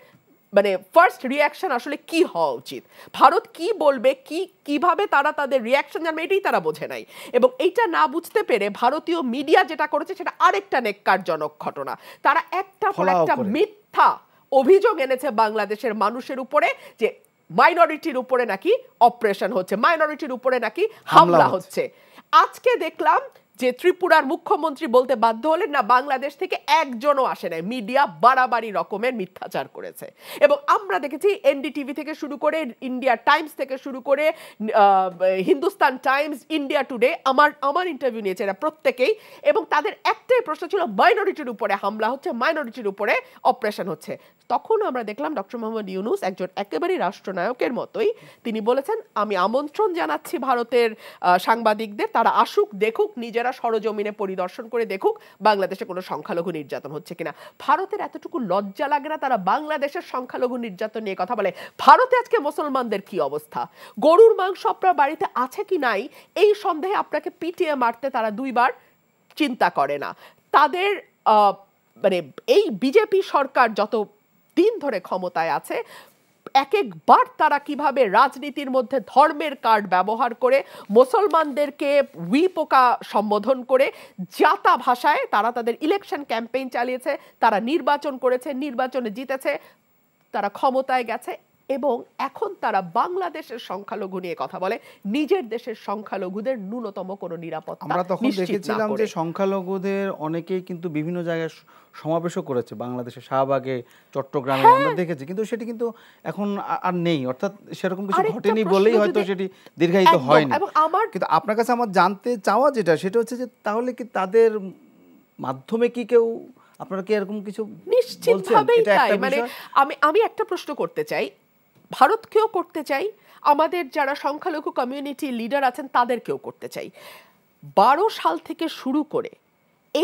মানে ফার্স্ট রিয়াকশন আসলে কি হওয়া উচিত ভারত কি বলবে কি কিভাবে তারা তাদের রিয়াকশন জানবে এটাই তারা বোঝে নাই এবং এইটা না বুঝতে পেরে ভারতীয় মিডিয়া যেটা করেছে সেটা আরেকটা নেককারজনক ঘটনা তারা একটা পর একটা মিথ্যা অভিযোগ এনেছে বাংলাদেশের মানুষের উপরে যে মাইনরিটির উপরে নাকি অপারেশন হচ্ছে মাইনরিটির উপরে নাকি হামলা হচ্ছে আজকে দেখলাম যে ত্রিপুরার মুখ্যমন্ত্রী বলতে বাধ্য হলেন না বাংলাদেশ থেকে একজনও আসে নাই মিডিয়া বাড়াবাড়ি রকমের মিথ্যাচার করেছে এবং আমরা দেখেছি এনডিটিভি থেকে শুরু করে ইন্ডিয়া টাইমস থেকে শুরু করে হিন্দুস্তান টাইমস ইন্ডিয়া টুডে আমার আমার ইন্টারভিউ নিয়েছে এরা প্রত্যেকেই এবং তাদের একটাই প্রশ্ন ছিল মাইনরিটির উপরে হামলা হচ্ছে মাইনরিটির উপরে অপারেশন হচ্ছে তখন আমরা দেখলাম ডক্টর মোহাম্মদ ইউনুস একজন একেবারেই রাষ্ট্রনায়কের মতোই তিনি বলেছেন আমি আমন্ত্রণ জানাচ্ছি ভারতের সাংবাদিকদের তারা আসুক দেখুক নিজেরা সরজমিনে পরিদর্শন করে দেখুক বাংলাদেশে কোনো সংখ্যালঘু নির্যাতন হচ্ছে কিনা ভারতের এতটুকু লজ্জা লাগে না তারা বাংলাদেশের সংখ্যালঘু নির্যাতন নিয়ে কথা বলে ভারতে আজকে মুসলমানদের কি অবস্থা গরুর মাংস আপনার বাড়িতে আছে কি নাই এই সন্দেহে আপনাকে পিটিয়ে মারতে তারা দুইবার চিন্তা করে না তাদের মানে এই বিজেপি সরকার যত দিন ধরে ক্ষমতায় আছে এক একবার তারা কিভাবে রাজনীতির মধ্যে ধর্মের কার্ড ব্যবহার করে মুসলমানদেরকে উইপোকা সম্বোধন করে জাতা ভাষায় তারা তাদের ইলেকশন ক্যাম্পেইন চালিয়েছে তারা নির্বাচন করেছে নির্বাচনে জিতেছে তারা ক্ষমতায় গেছে এবং এখন তারা বাংলাদেশের সংখ্যালঘু নিয়ে কথা বলে নিজের দেশের সংখ্যালঘুদের ন্যূনতম কোনো নিরাপত্তা আমরা তখন দেখেছিলাম যে সংখ্যালঘুদের অনেকেই কিন্তু বিভিন্ন জায়গায় সমাবেশও করেছে বাংলাদেশে শাহবাগে চট্টগ্রামে হ্যাঁ। আমরা দেখেছি কিন্তু সেটি কিন্তু এখন আর নেই অর্থাৎ সেরকম কিছু ঘটেনি বলেই হয়তো সেটি দীর্ঘায়িত হয়নি আমার কিন্তু আপনার কাছে আমার জানতে চাওয়া যেটা সেটা হচ্ছে যে তাহলে কি তাদের মাধ্যমে কি কেউ আপনারা কি এরকম কিছু নিশ্চিতভাবেই তাই মানে আমি আমি একটা প্রশ্ন করতে চাই ভারতকেও করতে চাই আমাদের যারা সংখ্যালঘু কমিউনিটি লিডার আছেন তাদেরকেও করতে চাই বারো সাল থেকে শুরু করে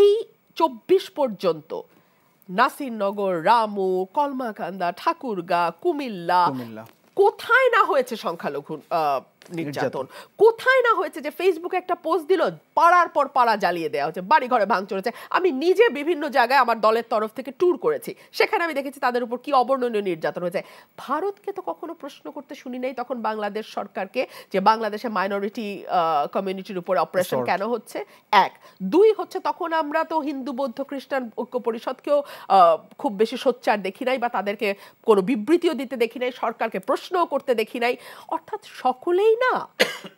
এই চব্বিশ পর্যন্ত নাসিরনগর রামু কলমাকান্দা ঠাকুরগা কুমিল্লা কোথায় না হয়েছে সংখ্যালঘু নির্যাতন কোথায় না হয়েছে যে ফেসবুকে একটা পোস্ট দিল পাড়ার পর পাড়া জ্বালিয়ে দেওয়া হচ্ছে বাড়ি ঘরে ভাঙচুর হচ্ছে আমি নিজে বিভিন্ন জায়গায় আমার দলের তরফ থেকে ট্যুর করেছি সেখানে আমি দেখেছি তাদের উপর কি অবর্ণনীয় নির্যাতন হয়েছে ভারতকে তো কখনো প্রশ্ন করতে শুনি নাই তখন বাংলাদেশ সরকারকে যে বাংলাদেশে মাইনরিটি কমিউনিটির উপরে অপারেশন কেন হচ্ছে এক দুই হচ্ছে তখন আমরা তো হিন্দু বৌদ্ধ খ্রিস্টান ঐক্য পরিষদকেও খুব বেশি সোচ্চার দেখি নাই বা তাদেরকে কোনো বিবৃতিও দিতে দেখি নাই সরকারকে প্রশ্নও করতে দেখি নাই অর্থাৎ সকলেই অনেকেই না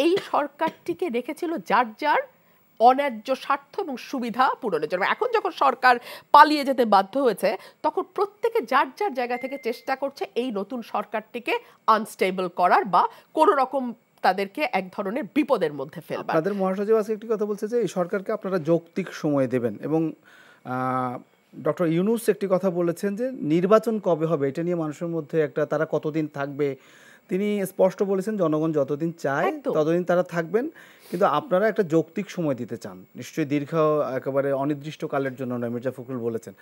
এই সরকারটিকে রেখেছিল যার যার অন্যায্য স্বার্থ এবং সুবিধা পূরণের জন্য মানে এখন যখন সরকার পালিয়ে যেতে বাধ্য হয়েছে তখন প্রত্যেকে যার যার জায়গা থেকে চেষ্টা করছে এই নতুন সরকারটিকে আনস্টেবল করার বা কোনো রকম তাদেরকে এক ধরনের বিপদের মধ্যে ফেলবে তাদের মহাসচিব আজকে একটি কথা বলছে যে এই সরকারকে আপনারা যৌক্তিক সময় দেবেন এবং ডক্টর ইউনুস একটি কথা বলেছেন যে নির্বাচন কবে হবে এটা নিয়ে মানুষের মধ্যে একটা তারা কতদিন থাকবে তিনি স্পষ্ট বলেছেন জনগণ যতদিন চায় ততদিন তারা থাকবেন কিন্তু আপনারা একটা যৌক্তিক সময় দিতে চান নিশ্চয়ই দীর্ঘ একেবারে অনির্দিষ্টকালের জন্য নয় মির্জা ফখরুল বলেছেন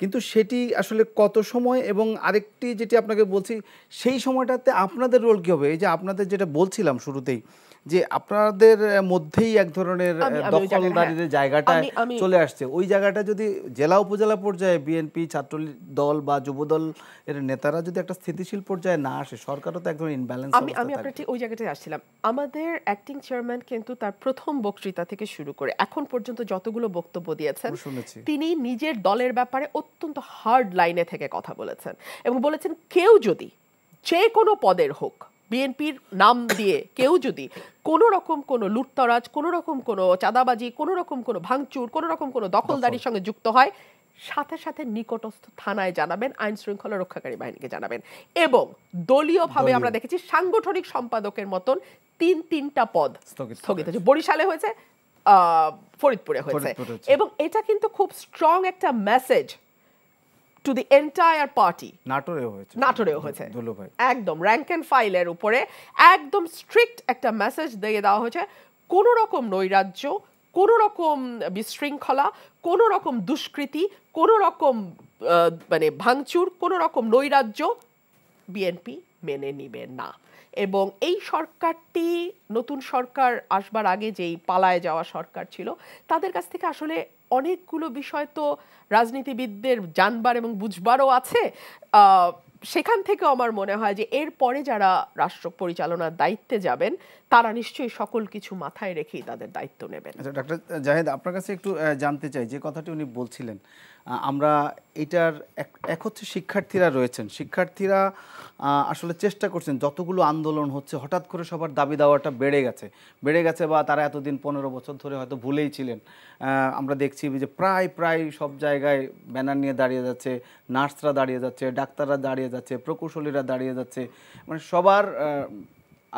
কিন্তু সেটি আসলে কত সময় এবং আরেকটি যেটি আপনাকে বলছি সেই সময়টাতে আপনাদের রোল কী হবে এই যে আপনাদের যেটা বলছিলাম শুরুতেই যে আপনাদের মধ্যেই এক ধরনের দখলদারিদের হ্যাঁ, জায়গাটা চলে আসছে ওই জায়গাটা যদি জেলা উপজেলা পর্যায়ে বিএনপি ছাত্র দল বা যুবদল এর নেতারা যদি একটা স্থিতিশীল পর্যায়ে না আসে সরকারও তো এক ধরনের ইনব্যালেন্স আমি আমি আপনার ঠিক ওই জায়গাটাই আসছিলাম আমাদের অ্যাক্টিং চেয়ারম্যান কিন্তু তার প্রথম বক্তৃতা থেকে শুরু করে এখন পর্যন্ত যতগুলো বক্তব্য দিয়েছেন তিনি নিজের দলের ব্যাপারে অত্যন্ত হার্ড লাইনে থেকে কথা বলেছেন এবং বলেছেন কেউ যদি যে কোনো পদের হোক বিএনপির নাম দিয়ে কেউ যদি কোনো রকম কোনো লুটতরাজ কোনো রকম কোনো চাঁদাবাজি কোনো রকম কোনো ভাঙচুর কোনো রকম কোনো দখলদারির সঙ্গে যুক্ত হয় সাথে সাথে নিকটস্থ থানায় জানাবেন আইন শৃঙ্খলা রক্ষাকারী বাহিনীকে জানাবেন এবং দলীয়ভাবে আমরা দেখেছি সাংগঠনিক সম্পাদকের মতন তিন তিনটা পদ স্থগিত হয়েছে বরিশালে হয়েছে ফরিদপুরে হয়েছে এবং এটা কিন্তু খুব স্ট্রং একটা message to the entire party নাটোরেও হয়েছে নাটোরেও হয়েছে একদম র্যাঙ্ক অ্যান্ড ফাইলের উপরে একদম স্ট্রিক্ট একটা মেসেজ দিয়ে দেওয়া হয়েছে কোনো রকম নৈরাজ্য কোনো রকম বিশৃঙ্খলা কোনো রকম দুষ্কৃতি কোনো রকম মানে ভাঙচুর কোনো রকম নৈরাজ্য বিএনপি মেনে নিবে না এবং এই সরকারটি নতুন সরকার আসবার আগে যেই পালায় যাওয়া সরকার ছিল তাদের কাছ থেকে আসলে অনেকগুলো বিষয় তো রাজনীতিবিদদের জানবার এবং বুঝবারও আছে সেখান থেকে আমার মনে হয় যে এরপরে যারা রাষ্ট্র পরিচালনার দায়িত্বে যাবেন তারা নিশ্চয়ই সকল কিছু মাথায় রেখেই তাদের দায়িত্ব নেবেন আচ্ছা ডাক্তার জাহেদ আপনার কাছে একটু জানতে চাই যে কথাটি উনি বলছিলেন আমরা এটার এক হচ্ছে শিক্ষার্থীরা রয়েছেন শিক্ষার্থীরা আসলে চেষ্টা করছেন যতগুলো আন্দোলন হচ্ছে হঠাৎ করে সবার দাবি দাওয়াটা বেড়ে গেছে বেড়ে গেছে বা তারা এতদিন পনেরো বছর ধরে হয়তো ভুলেই ছিলেন আমরা দেখছি যে প্রায় প্রায় সব জায়গায় ব্যানার নিয়ে দাঁড়িয়ে যাচ্ছে নার্সরা দাঁড়িয়ে যাচ্ছে ডাক্তাররা দাঁড়িয়ে যাচ্ছে প্রকৌশলীরা দাঁড়িয়ে যাচ্ছে মানে সবার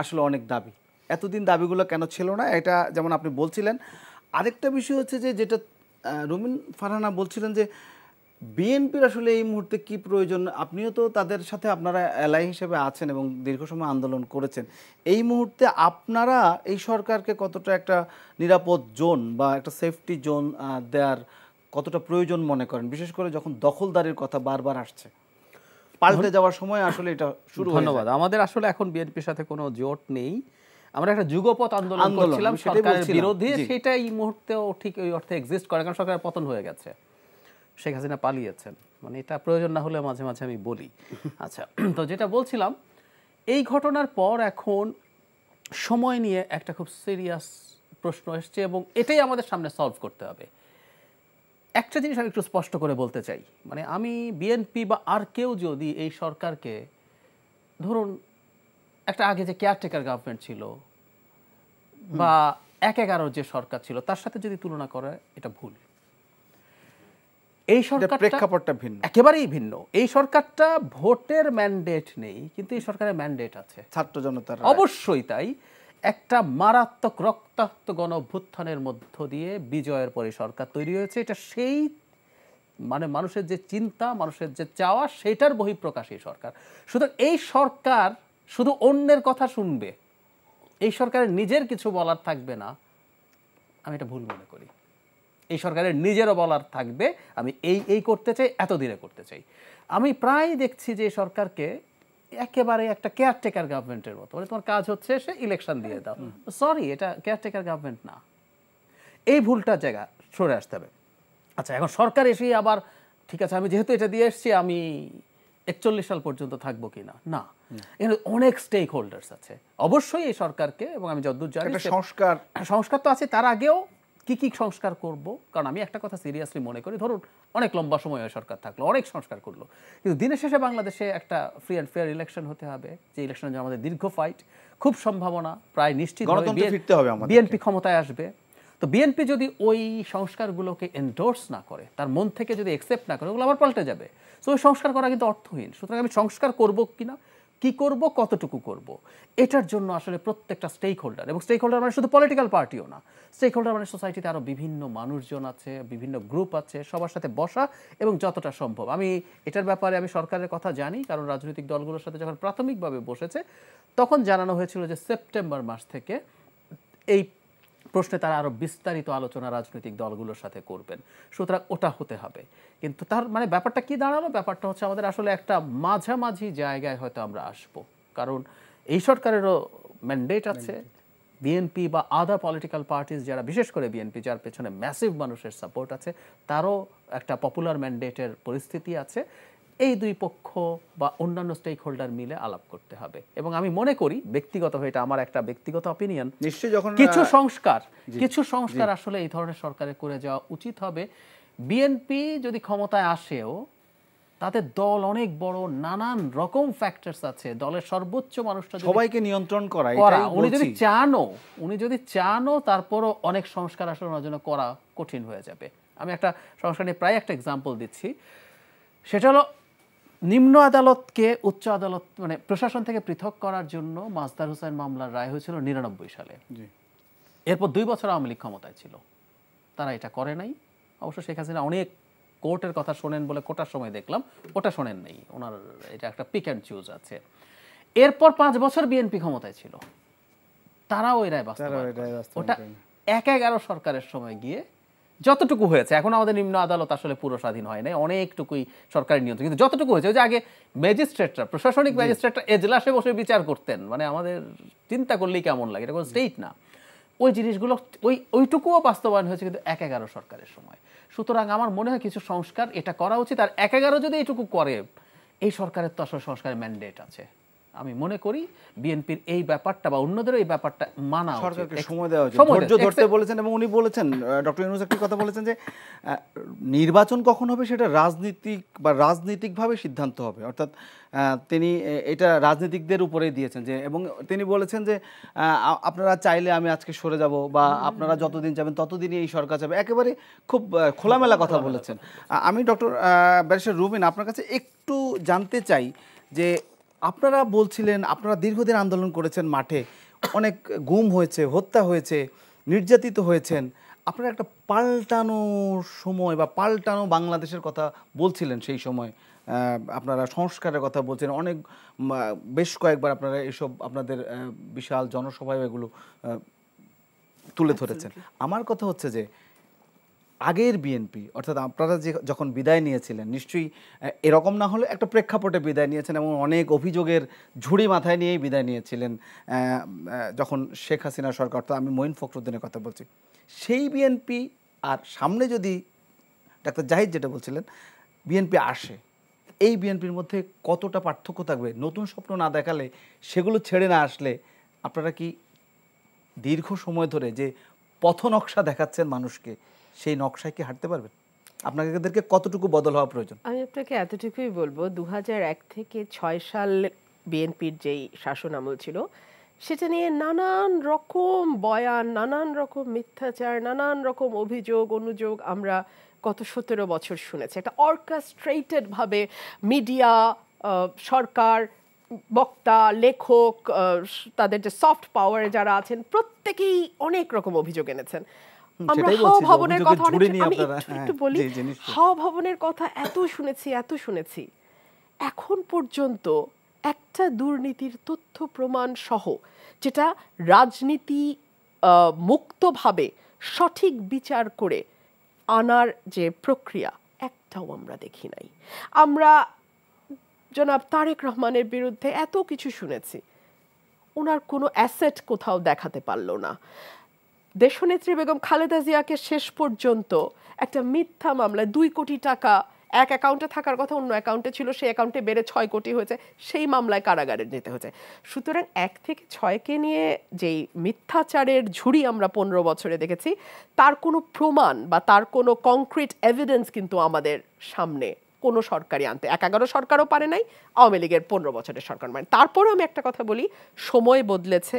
আসলে অনেক দাবি এতদিন দাবিগুলো কেন ছিল না এটা যেমন আপনি বলছিলেন আরেকটা বিষয় হচ্ছে যে যেটা রুমিন ফারহানা বলছিলেন যে বিএনপির আসলে এই মুহূর্তে কি প্রয়োজন আপনিও তো তাদের সাথে আপনারা এলাই হিসেবে আছেন এবং দীর্ঘ সময় আন্দোলন করেছেন এই মুহূর্তে আপনারা এই সরকারকে কতটা একটা নিরাপদ জোন বা একটা সেফটি জোন দেওয়ার কতটা প্রয়োজন মনে করেন বিশেষ করে যখন দখলদারির কথা বারবার আসছে পাল্টে যাওয়ার সময় আসলে এটা শুরু ধন্যবাদ আমাদের আসলে এখন বিএনপির সাথে কোনো জোট নেই আমরা একটা যুগপথ আন্দোলন করছিলাম সরকারের বিরোধী সেটা এই মুহূর্তেও ঠিক ওই অর্থে এক্সিস্ট করে কারণ সরকারের পতন হয়ে গেছে শেখ হাসিনা পালিয়েছেন মানে এটা প্রয়োজন না হলে মাঝে মাঝে আমি বলি আচ্ছা তো যেটা বলছিলাম এই ঘটনার পর এখন সময় নিয়ে একটা খুব সিরিয়াস প্রশ্ন এসছে এবং এটাই আমাদের সামনে সলভ করতে হবে একটা জিনিস আমি একটু স্পষ্ট করে বলতে চাই মানে আমি বিএনপি বা আর কেউ যদি এই সরকারকে ধরুন একটা আগে যে কেয়ারটেকার গভর্নমেন্ট ছিল বা এক এগারো যে সরকার ছিল তার সাথে যদি তুলনা করে এটা ভুল এই সরকার প্রেক্ষাপটটা ভিন্ন একেবারেই ভিন্ন এই সরকারটা ভোটের ম্যান্ডেট নেই কিন্তু এই সরকারের ম্যান্ডেট আছে ছাত্র জনতার অবশ্যই তাই একটা মারাত্মক রক্তাক্ত গণ অভ্যুত্থানের মধ্য দিয়ে বিজয়ের পরে সরকার তৈরি হয়েছে এটা সেই মানে মানুষের যে চিন্তা মানুষের যে চাওয়া সেটার বহিঃপ্রকাশ এই সরকার সুতরাং এই সরকার শুধু অন্যের কথা শুনবে এই সরকারের নিজের কিছু বলার থাকবে না আমি এটা ভুল মনে করি এই সরকারের নিজেরও বলার থাকবে আমি এই এই করতে চাই এতদিনে করতে চাই আমি প্রায় দেখছি যে সরকারকে একেবারে একটা কেয়ারটেকার গভর্নমেন্টের মতো মানে তোমার কাজ হচ্ছে সে ইলেকশন দিয়ে দাও সরি এটা কেয়ারটেকার গভর্নমেন্ট না এই ভুলটার জায়গা সরে আসতে হবে আচ্ছা এখন সরকার এসেই আবার ঠিক আছে আমি যেহেতু এটা দিয়ে এসছি আমি একচল্লিশ সাল পর্যন্ত থাকবো কি না না এখানে অনেক স্টেক হোল্ডার্স আছে অবশ্যই এই সরকারকে এবং আমি যদ্দূর জানি সংস্কার সংস্কার তো আছে তার আগেও কি কি সংস্কার করব কারণ আমি একটা কথা সিরিয়াসলি মনে করি ধরুন অনেক লম্বা সময় সরকার থাকলো অনেক সংস্কার করলো কিন্তু দিনের শেষে বাংলাদেশে একটা ফ্রি অ্যান্ড ফেয়ার ইলেকশন হতে হবে যে ইলেকশন আমাদের দীর্ঘ ফাইট খুব সম্ভাবনা প্রায় নিশ্চিত হবে বিএনপি ক্ষমতায় আসবে তো বিএনপি যদি ওই সংস্কারগুলোকে এন্ডোর্স না করে তার মন থেকে যদি অ্যাকসেপ্ট না করে ওগুলো আবার পাল্টে যাবে সো ওই সংস্কার করা কিন্তু অর্থহীন সুতরাং আমি সংস্কার করব কিনা কি করব কতটুকু করব এটার জন্য আসলে প্রত্যেকটা স্টেক হোল্ডার এবং স্টেক হোল্ডার মানে শুধু পলিটিক্যাল পার্টিও না স্টেক হোল্ডার মানে সোসাইটিতে আরও বিভিন্ন মানুষজন আছে বিভিন্ন গ্রুপ আছে সবার সাথে বসা এবং যতটা সম্ভব আমি এটার ব্যাপারে আমি সরকারের কথা জানি কারণ রাজনৈতিক দলগুলোর সাথে যখন প্রাথমিকভাবে বসেছে তখন জানানো হয়েছিল যে সেপ্টেম্বর মাস থেকে এই প্রশ্নে তারা আরও বিস্তারিত আলোচনা রাজনৈতিক দলগুলোর সাথে করবেন সুতরাং ওটা হতে হবে কিন্তু তার মানে ব্যাপারটা কি দাঁড়ালো ব্যাপারটা হচ্ছে আমাদের আসলে একটা মাঝামাঝি জায়গায় হয়তো আমরা আসব কারণ এই সরকারেরও ম্যান্ডেট আছে বিএনপি বা আদার পলিটিক্যাল পার্টিস যারা বিশেষ করে বিএনপি যার পেছনে ম্যাসিভ মানুষের সাপোর্ট আছে তারও একটা পপুলার ম্যান্ডেটের পরিস্থিতি আছে এই দুই পক্ষ বা অন্যান্য স্টেক হোল্ডার মিলে আলাপ করতে হবে এবং আমি মনে করি ব্যক্তিগতভাবে এটা আমার একটা ব্যক্তিগত অপিনিয়ন নিশ্চয়ই যখন কিছু সংস্কার কিছু সংস্কার আসলে এই ধরনের সরকারে করে যাওয়া উচিত হবে বিএনপি যদি ক্ষমতায় আসেও তাতে দল অনেক বড় নানান রকম ফ্যাক্টরস আছে দলের সর্বোচ্চ মানুষটা সবাইকে নিয়ন্ত্রণ করা উনি যদি চানও উনি যদি চানও তারপরও অনেক সংস্কার আসলে ওনার জন্য করা কঠিন হয়ে যাবে আমি একটা সংস্কার নিয়ে প্রায় একটা এক্সাম্পল দিচ্ছি সেটা হলো নিম্ন আদালতকে উচ্চ আদালত মানে প্রশাসন থেকে পৃথক করার জন্য মাজদার হোসেন মামলার রায় হয়েছিল নিরানব্বই সালে এরপর দুই বছর আওয়ামী লীগ ক্ষমতায় ছিল তারা এটা করে নাই অবশ্য শেখ হাসিনা অনেক কোর্টের কথা শোনেন বলে কোটার সময় দেখলাম ওটা শোনেন নেই ওনার এটা একটা পিক অ্যান্ড চুজ আছে এরপর পাঁচ বছর বিএনপি ক্ষমতায় ছিল তারাও এরাই বাস্তবায়ন ওটা এক এগারো সরকারের সময় গিয়ে যতটুকু হয়েছে এখন আমাদের নিম্ন আদালত আসলে পুরো স্বাধীন হয় নাই অনেকটুকুই সরকারি নিয়ন্ত্রণ কিন্তু যতটুকু হয়েছে যে আগে ম্যাজিস্ট্রেটরা প্রশাসনিক ম্যাজিস্ট্রেটরা এজলাসে বসে বিচার করতেন মানে আমাদের চিন্তা করলেই কেমন লাগে এটা কোনো স্টেট না ওই জিনিসগুলো ওই ওইটুকুও বাস্তবায়ন হয়েছে কিন্তু এক এগারো সরকারের সময় সুতরাং আমার মনে হয় কিছু সংস্কার এটা করা উচিত আর এক এগারো যদি এইটুকু করে এই সরকারের তো আসলে সংস্কারের ম্যান্ডেট আছে আমি মনে করি বিএনপির এই ব্যাপারটা বা অন্যদের এই ব্যাপারটা মানা সরকারকে সময় দেওয়া ধৈর্য ধরতে বলেছেন এবং উনি বলেছেন ডক্টর ইউনুস একটি কথা বলেছেন যে নির্বাচন কখন হবে সেটা রাজনীতিক বা রাজনৈতিকভাবে সিদ্ধান্ত হবে অর্থাৎ তিনি এটা রাজনীতিকদের উপরেই দিয়েছেন যে এবং তিনি বলেছেন যে আপনারা চাইলে আমি আজকে সরে যাব বা আপনারা যতদিন যাবেন ততদিনই এই সরকার যাবে একেবারে খুব খোলামেলা কথা বলেছেন আমি ডক্টর ব্যারিসার রুবিন আপনার কাছে একটু জানতে চাই যে আপনারা বলছিলেন আপনারা দীর্ঘদিন আন্দোলন করেছেন মাঠে অনেক গুম হয়েছে হত্যা হয়েছে নির্যাতিত হয়েছেন আপনারা একটা পাল্টানো সময় বা পাল্টানো বাংলাদেশের কথা বলছিলেন সেই সময় আপনারা সংস্কারের কথা বলছেন অনেক বেশ কয়েকবার আপনারা এসব আপনাদের বিশাল জনসভায় এগুলো তুলে ধরেছেন আমার কথা হচ্ছে যে আগের বিএনপি অর্থাৎ আপনারা যে যখন বিদায় নিয়েছিলেন নিশ্চয়ই এরকম না হলে একটা প্রেক্ষাপটে বিদায় নিয়েছেন এবং অনেক অভিযোগের ঝুড়ি মাথায় নিয়েই বিদায় নিয়েছিলেন যখন শেখ হাসিনা সরকার অর্থাৎ আমি মঈন ফখরুদ্দিনের কথা বলছি সেই বিএনপি আর সামনে যদি ডাক্তার জাহিদ যেটা বলছিলেন বিএনপি আসে এই বিএনপির মধ্যে কতটা পার্থক্য থাকবে নতুন স্বপ্ন না দেখালে সেগুলো ছেড়ে না আসলে আপনারা কি দীর্ঘ সময় ধরে যে পথনকশা দেখাচ্ছেন মানুষকে সেই নকশায় কি হাঁটতে পারবেন আপনাদেরকে কতটুকু বদল হওয়া প্রয়োজন আমি আপনাকে এতটুকুই বলবো দু থেকে ছয় সাল বিএনপির যেই শাসন আমল ছিল সেটা নিয়ে নানান রকম বয়ান নানান রকম মিথ্যাচার নানান রকম অভিযোগ অনুযোগ আমরা গত সতেরো বছর শুনেছি একটা অর্কাস্ট্রেটেডভাবে মিডিয়া সরকার বক্তা লেখক তাদের যে সফট পাওয়ার যারা আছেন প্রত্যেকেই অনেক রকম অভিযোগ এনেছেন আমরা হাও ভবনের কথা হ্যাঁ, একটু বলি হাও ভবনের কথা এত শুনেছি এত শুনেছি এখন পর্যন্ত একটা দুর্নীতির তথ্য প্রমাণ সহ যেটা রাজনীতি মুক্তভাবে সঠিক বিচার করে আনার যে প্রক্রিয়া একটাও আমরা দেখি নাই আমরা জনাব তারেক রহমানের বিরুদ্ধে এত কিছু শুনেছি ওনার কোনো অ্যাসেট কোথাও দেখাতে পারল না দেশনেত্রী বেগম খালেদা জিয়াকে শেষ পর্যন্ত একটা মিথ্যা মামলায় দুই কোটি টাকা এক অ্যাকাউন্টে থাকার কথা অন্য অ্যাকাউন্টে ছিল সেই অ্যাকাউন্টে বেড়ে ছয় কোটি হয়েছে সেই মামলায় কারাগারে যেতে হয়েছে সুতরাং এক থেকে ছয়কে নিয়ে যেই মিথ্যাচারের ঝুড়ি আমরা পনেরো বছরে দেখেছি তার কোনো প্রমাণ বা তার কোনো কংক্রিট এভিডেন্স কিন্তু আমাদের সামনে কোনো সরকারই আনতে এক এগারো সরকারও পারে নাই আওয়ামী লীগের পনেরো বছরের সরকার মানে তারপরেও আমি একটা কথা বলি সময় বদলেছে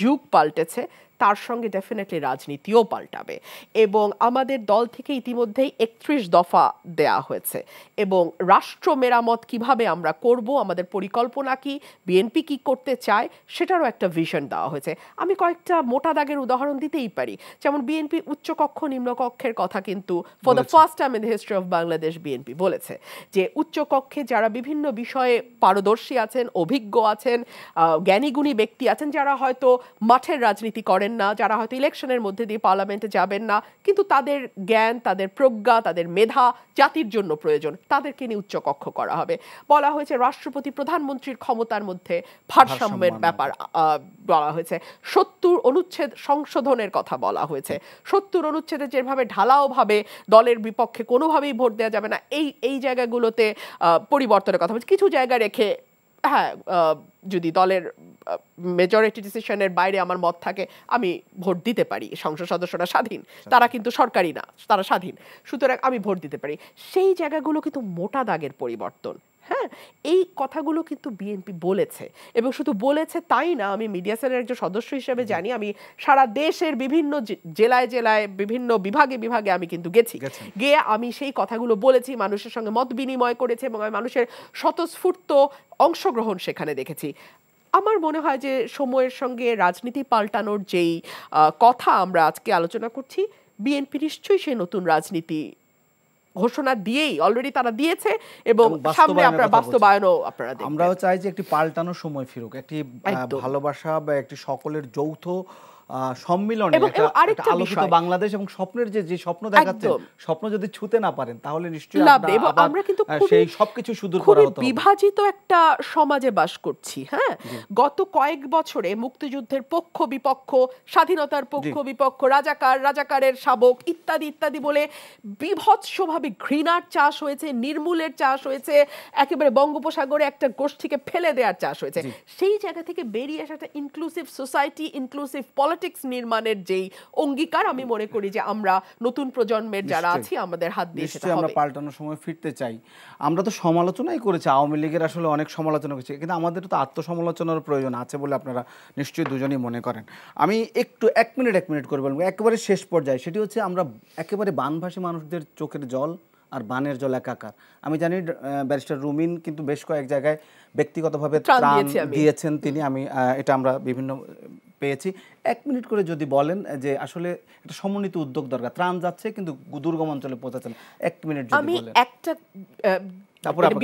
যুগ পাল্টেছে তার সঙ্গে ডেফিনেটলি রাজনীতিও পাল্টাবে এবং আমাদের দল থেকে ইতিমধ্যেই একত্রিশ দফা দেয়া হয়েছে এবং রাষ্ট্র মেরামত কিভাবে আমরা করব আমাদের পরিকল্পনা কি বিএনপি কি করতে চায় সেটারও একটা ভিশন দেওয়া হয়েছে আমি কয়েকটা মোটা দাগের উদাহরণ দিতেই পারি যেমন বিএনপি উচ্চকক্ষ নিম্নকক্ষের কথা কিন্তু for the first time in the history of Bangladesh BNP বলেছে যে উচ্চকক্ষে যারা বিভিন্ন বিষয়ে পারদর্শী আছেন অভিজ্ঞ আছেন জ্ঞানীগুণী ব্যক্তি আছেন যারা হয়তো মাঠের রাজনীতি করেন যাবেন না যারা হয়তো ইলেকশনের মধ্যে দিয়ে পার্লামেন্টে যাবেন না কিন্তু তাদের জ্ঞান তাদের প্রজ্ঞা তাদের মেধা জাতির জন্য প্রয়োজন তাদেরকে নিয়ে উচ্চকক্ষ করা হবে বলা হয়েছে রাষ্ট্রপতি প্রধানমন্ত্রীর ক্ষমতার মধ্যে ভারসাম্যের ব্যাপার বলা হয়েছে সত্তর অনুচ্ছেদ সংশোধনের কথা বলা হয়েছে সত্তর অনুচ্ছেদে যেভাবে ঢালাওভাবে দলের বিপক্ষে কোনোভাবেই ভোট দেওয়া যাবে না এই এই জায়গাগুলোতে পরিবর্তনের কথা বলছে কিছু জায়গা রেখে হ্যাঁ যদি দলের মেজরিটি ডিসিশনের বাইরে আমার মত থাকে আমি ভোট দিতে পারি সংসদ সদস্যরা স্বাধীন তারা কিন্তু সরকারি না তারা স্বাধীন সুতরাং আমি ভোট দিতে পারি সেই জায়গাগুলো কিন্তু মোটা দাগের পরিবর্তন হ্যাঁ এই কথাগুলো কিন্তু বিএনপি বলেছে এবং শুধু বলেছে তাই না আমি মিডিয়া সেলের একজন সদস্য হিসেবে জানি আমি সারা দেশের বিভিন্ন জেলায় জেলায় বিভিন্ন বিভাগে বিভাগে আমি কিন্তু গেছি গিয়ে আমি সেই কথাগুলো বলেছি মানুষের সঙ্গে মত বিনিময় করেছি এবং আমি মানুষের স্বতঃস্ফূর্ত অংশগ্রহণ সেখানে দেখেছি আমার মনে হয় যে সময়ের সঙ্গে রাজনীতি পাল্টানোর যেই কথা আমরা আজকে আলোচনা করছি বিএনপি নিশ্চয়ই সেই নতুন রাজনীতি ঘোষণা দিয়েই অলরেডি তারা দিয়েছে এবং সামনে আমরা বাস্তবায়নও আপনারা আমরাও চাই যে একটি পাল্টানো সময় ফিরুক একটি ভালোবাসা বা একটি সকলের যৌথ সম্মিলনে বাংলাদেশ এবং স্বপ্নের যে যে স্বপ্ন দেখাচ্ছে স্বপ্ন যদি ছুতে না পারেন তাহলে নিশ্চয়ই আমরা কিন্তু সেই সবকিছু সুদূর বিভাজিত একটা সমাজে বাস করছি হ্যাঁ গত কয়েক বছরে মুক্তিযুদ্ধের পক্ষ বিপক্ষ স্বাধীনতার পক্ষ বিপক্ষ রাজাকার রাজাকারের শাবক ইত্যাদি ইত্যাদি বলে বিভৎসভাবে ঘৃণার চাষ হয়েছে নির্মূলের চাষ হয়েছে একেবারে বঙ্গোপসাগরে একটা গোষ্ঠীকে ফেলে দেওয়ার চাষ হয়েছে সেই জায়গা থেকে বেরিয়ে আসা একটা inclusive society inclusive politics politics নির্মাণের যেই অঙ্গীকার আমি মনে করি যে আমরা নতুন প্রজন্মের যারা আছি আমাদের হাত দিয়ে সেটা আমরা পাল্টানোর সময় ফিরতে চাই আমরা তো সমালোচনাই করেছি আওয়ামী লীগের আসলে অনেক সমালোচনা করেছি কিন্তু আমাদের তো আত্মসমালোচনার প্রয়োজন আছে বলে আপনারা নিশ্চয়ই দুজনেই মনে করেন আমি একটু এক মিনিট এক মিনিট করে বলবো একেবারে শেষ পর্যায়ে সেটি হচ্ছে আমরা একেবারে বানভাসী মানুষদের চোখের জল আর বানের জল একাকার আমি জানি ব্যারিস্টার রুমিন কিন্তু বেশ কয়েক জায়গায় ব্যক্তিগতভাবে দিয়েছেন তিনি আমি এটা আমরা বিভিন্ন পেয়েছি এক মিনিট করে যদি বলেন যে আসলে একটা সমন্বিত উদ্যোগ দরকার ত্রাণ যাচ্ছে কিন্তু দুর্গম অঞ্চলে পৌঁছাচ্ছে এক মিনিট আমি একটা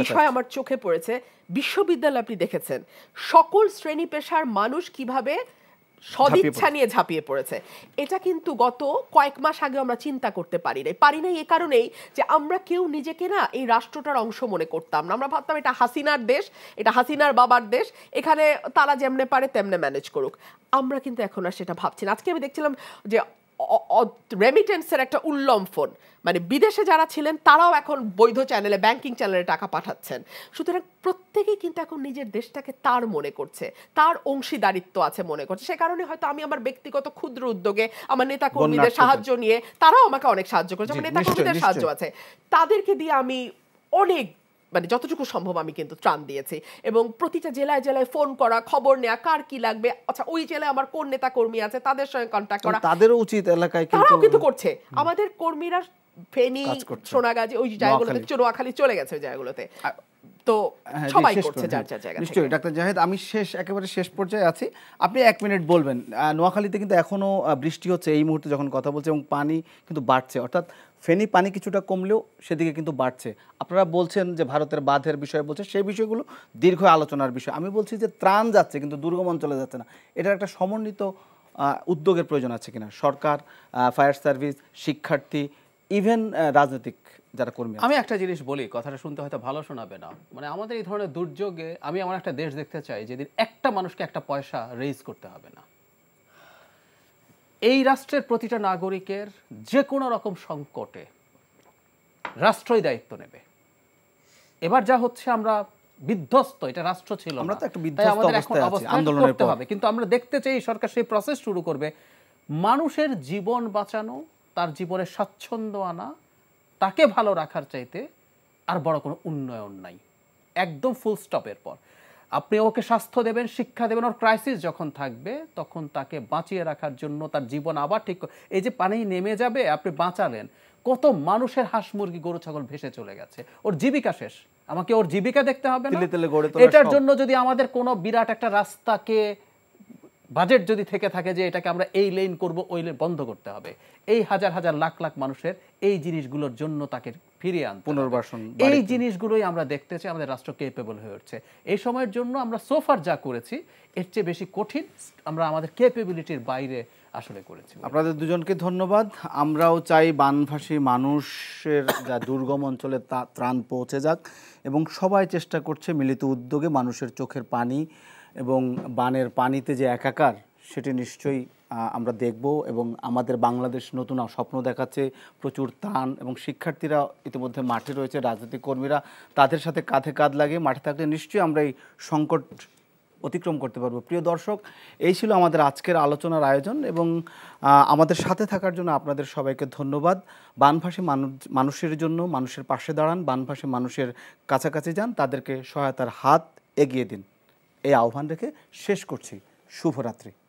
বিষয় আমার চোখে পড়েছে বিশ্ববিদ্যালয় আপনি দেখেছেন সকল শ্রেণী পেশার মানুষ কিভাবে সদিচ্ছা নিয়ে ঝাঁপিয়ে পড়েছে এটা কিন্তু গত কয়েক মাস আগে আমরা চিন্তা করতে পারি নাই পারি নাই এ কারণেই যে আমরা কেউ নিজেকে না এই রাষ্ট্রটার অংশ মনে করতাম না আমরা ভাবতাম এটা হাসিনার দেশ এটা হাসিনার বাবার দেশ এখানে তারা যেমনে পারে তেমনে ম্যানেজ করুক আমরা কিন্তু এখন আর সেটা ভাবছি না আজকে আমি দেখছিলাম যে রেমিটেন্সের একটা উল্লম্ফন মানে বিদেশে যারা ছিলেন তারাও এখন বৈধ চ্যানেলে ব্যাংকিং চ্যানেলে টাকা পাঠাচ্ছেন সুতরাং প্রত্যেকেই কিন্তু এখন নিজের দেশটাকে তার মনে করছে তার অংশীদারিত্ব আছে মনে করছে সে কারণে হয়তো আমি আমার ব্যক্তিগত ক্ষুদ্র উদ্যোগে আমার নেতা কর্মীদের সাহায্য নিয়ে তারাও আমাকে অনেক সাহায্য করেছে আমার নেতা কর্মীদের সাহায্য আছে তাদেরকে দিয়ে আমি অনেক মানে যতটুকু সম্ভব আমি কিন্তু ত্রাণ দিয়েছি এবং প্রতিটা জেলায় জেলায় ফোন করা খবর নেওয়া কার কি লাগবে আচ্ছা ওই জেলায় আমার কোন নেতা কর্মী আছে তাদের সঙ্গে কন্ট্যাক্ট করা তাদের উচিত এলাকায় তারাও কিন্তু করছে আমাদের কর্মীরা ফেনি সোনাগাজী ওই জায়গাগুলোতে চড়ুয়াখালী চলে গেছে ওই জায়গাগুলোতে তো হ্যাঁ, সবাই করছে যার যার জায়গা নিশ্চয়ই ডাক্তার জাহেদ আমি শেষ একেবারে শেষ পর্যায়ে আছি আপনি এক মিনিট বলবেন নোয়াখালীতে কিন্তু এখনো বৃষ্টি হচ্ছে এই মুহূর্তে যখন কথা বলছে এবং পানি কিন্তু বাড়ছে অর্থাৎ ফেনী পানি কিছুটা কমলেও সেদিকে কিন্তু বাড়ছে আপনারা বলছেন যে ভারতের বাঁধের বিষয়ে বলছে সেই বিষয়গুলো দীর্ঘ আলোচনার বিষয় আমি বলছি যে ত্রাণ যাচ্ছে কিন্তু দুর্গম অঞ্চলে যাচ্ছে না এটার একটা সমন্বিত উদ্যোগের প্রয়োজন আছে কিনা সরকার ফায়ার সার্ভিস শিক্ষার্থী ইভেন রাজনৈতিক যারা কর্মী আমি একটা জিনিস বলি কথাটা শুনতে হয়তো ভালো শোনাবে না মানে আমাদের এই ধরনের দুর্যোগে আমি আমার একটা দেশ দেখতে চাই যেদিন একটা মানুষকে একটা পয়সা রেজ করতে হবে না এই রাষ্ট্রের প্রতিটা নাগরিকের যে কোনো রকম সংকটে রাষ্ট্রই দায়িত্ব নেবে এবার যা হচ্ছে আমরা বিধ্বস্ত এটা রাষ্ট্র ছিল আমরা তো একটা বিধ্বস্ত অবস্থায় আছি আন্দোলনের পর হবে কিন্তু আমরা দেখতে চাই সরকার সেই প্রসেস শুরু করবে মানুষের জীবন বাঁচানো তার জীবনে স্বাচ্ছন্দ আনা তাকে ভালো রাখার চাইতে আর বড় কোনো উন্নয়ন নাই একদম ফুল স্টপের পর আপনি ওকে স্বাস্থ্য দেবেন শিক্ষা দেবেন ওর ক্রাইসিস যখন থাকবে তখন তাকে বাঁচিয়ে রাখার জন্য তার জীবন আবার ঠিক এই যে পানি নেমে যাবে আপনি বাঁচালেন কত মানুষের হাঁস মুরগি গরু ছাগল ভেসে চলে গেছে ওর জীবিকা শেষ আমাকে ওর জীবিকা দেখতে হবে এটার জন্য যদি আমাদের কোনো বিরাট একটা রাস্তাকে বাজেট যদি থেকে থাকে যে এটাকে আমরা এই লেন করব ওই লেন বন্ধ করতে হবে এই হাজার হাজার লাখ লাখ মানুষের এই জিনিসগুলোর জন্য তাকে ফিরিয়ে আনতে পুনর্বাসন এই জিনিসগুলোই আমরা দেখতে চাই আমাদের রাষ্ট্র কেপেবল হয়ে উঠছে এই সময়ের জন্য আমরা সোফার যা করেছি এর চেয়ে বেশি কঠিন আমরা আমাদের কেপেবিলিটির বাইরে আসলে করেছি আপনাদের দুজনকে ধন্যবাদ আমরাও চাই বানভাসী মানুষের যা দুর্গম অঞ্চলে তা ত্রাণ পৌঁছে যাক এবং সবাই চেষ্টা করছে মিলিত উদ্যোগে মানুষের চোখের পানি এবং বানের পানিতে যে একাকার সেটি নিশ্চয়ই আমরা দেখব এবং আমাদের বাংলাদেশ নতুন স্বপ্ন দেখাচ্ছে প্রচুর তান এবং শিক্ষার্থীরা ইতিমধ্যে মাঠে রয়েছে রাজনৈতিক কর্মীরা তাদের সাথে কাঁধে কাঁধ লাগে মাঠে থাকলে নিশ্চয়ই আমরা এই সংকট অতিক্রম করতে পারবো প্রিয় দর্শক এই ছিল আমাদের আজকের আলোচনার আয়োজন এবং আমাদের সাথে থাকার জন্য আপনাদের সবাইকে ধন্যবাদ মানুষ মানুষের জন্য মানুষের পাশে দাঁড়ান বানভাসী মানুষের কাছাকাছি যান তাদেরকে সহায়তার হাত এগিয়ে দিন এই আহ্বান রেখে শেষ করছি শুভরাত্রি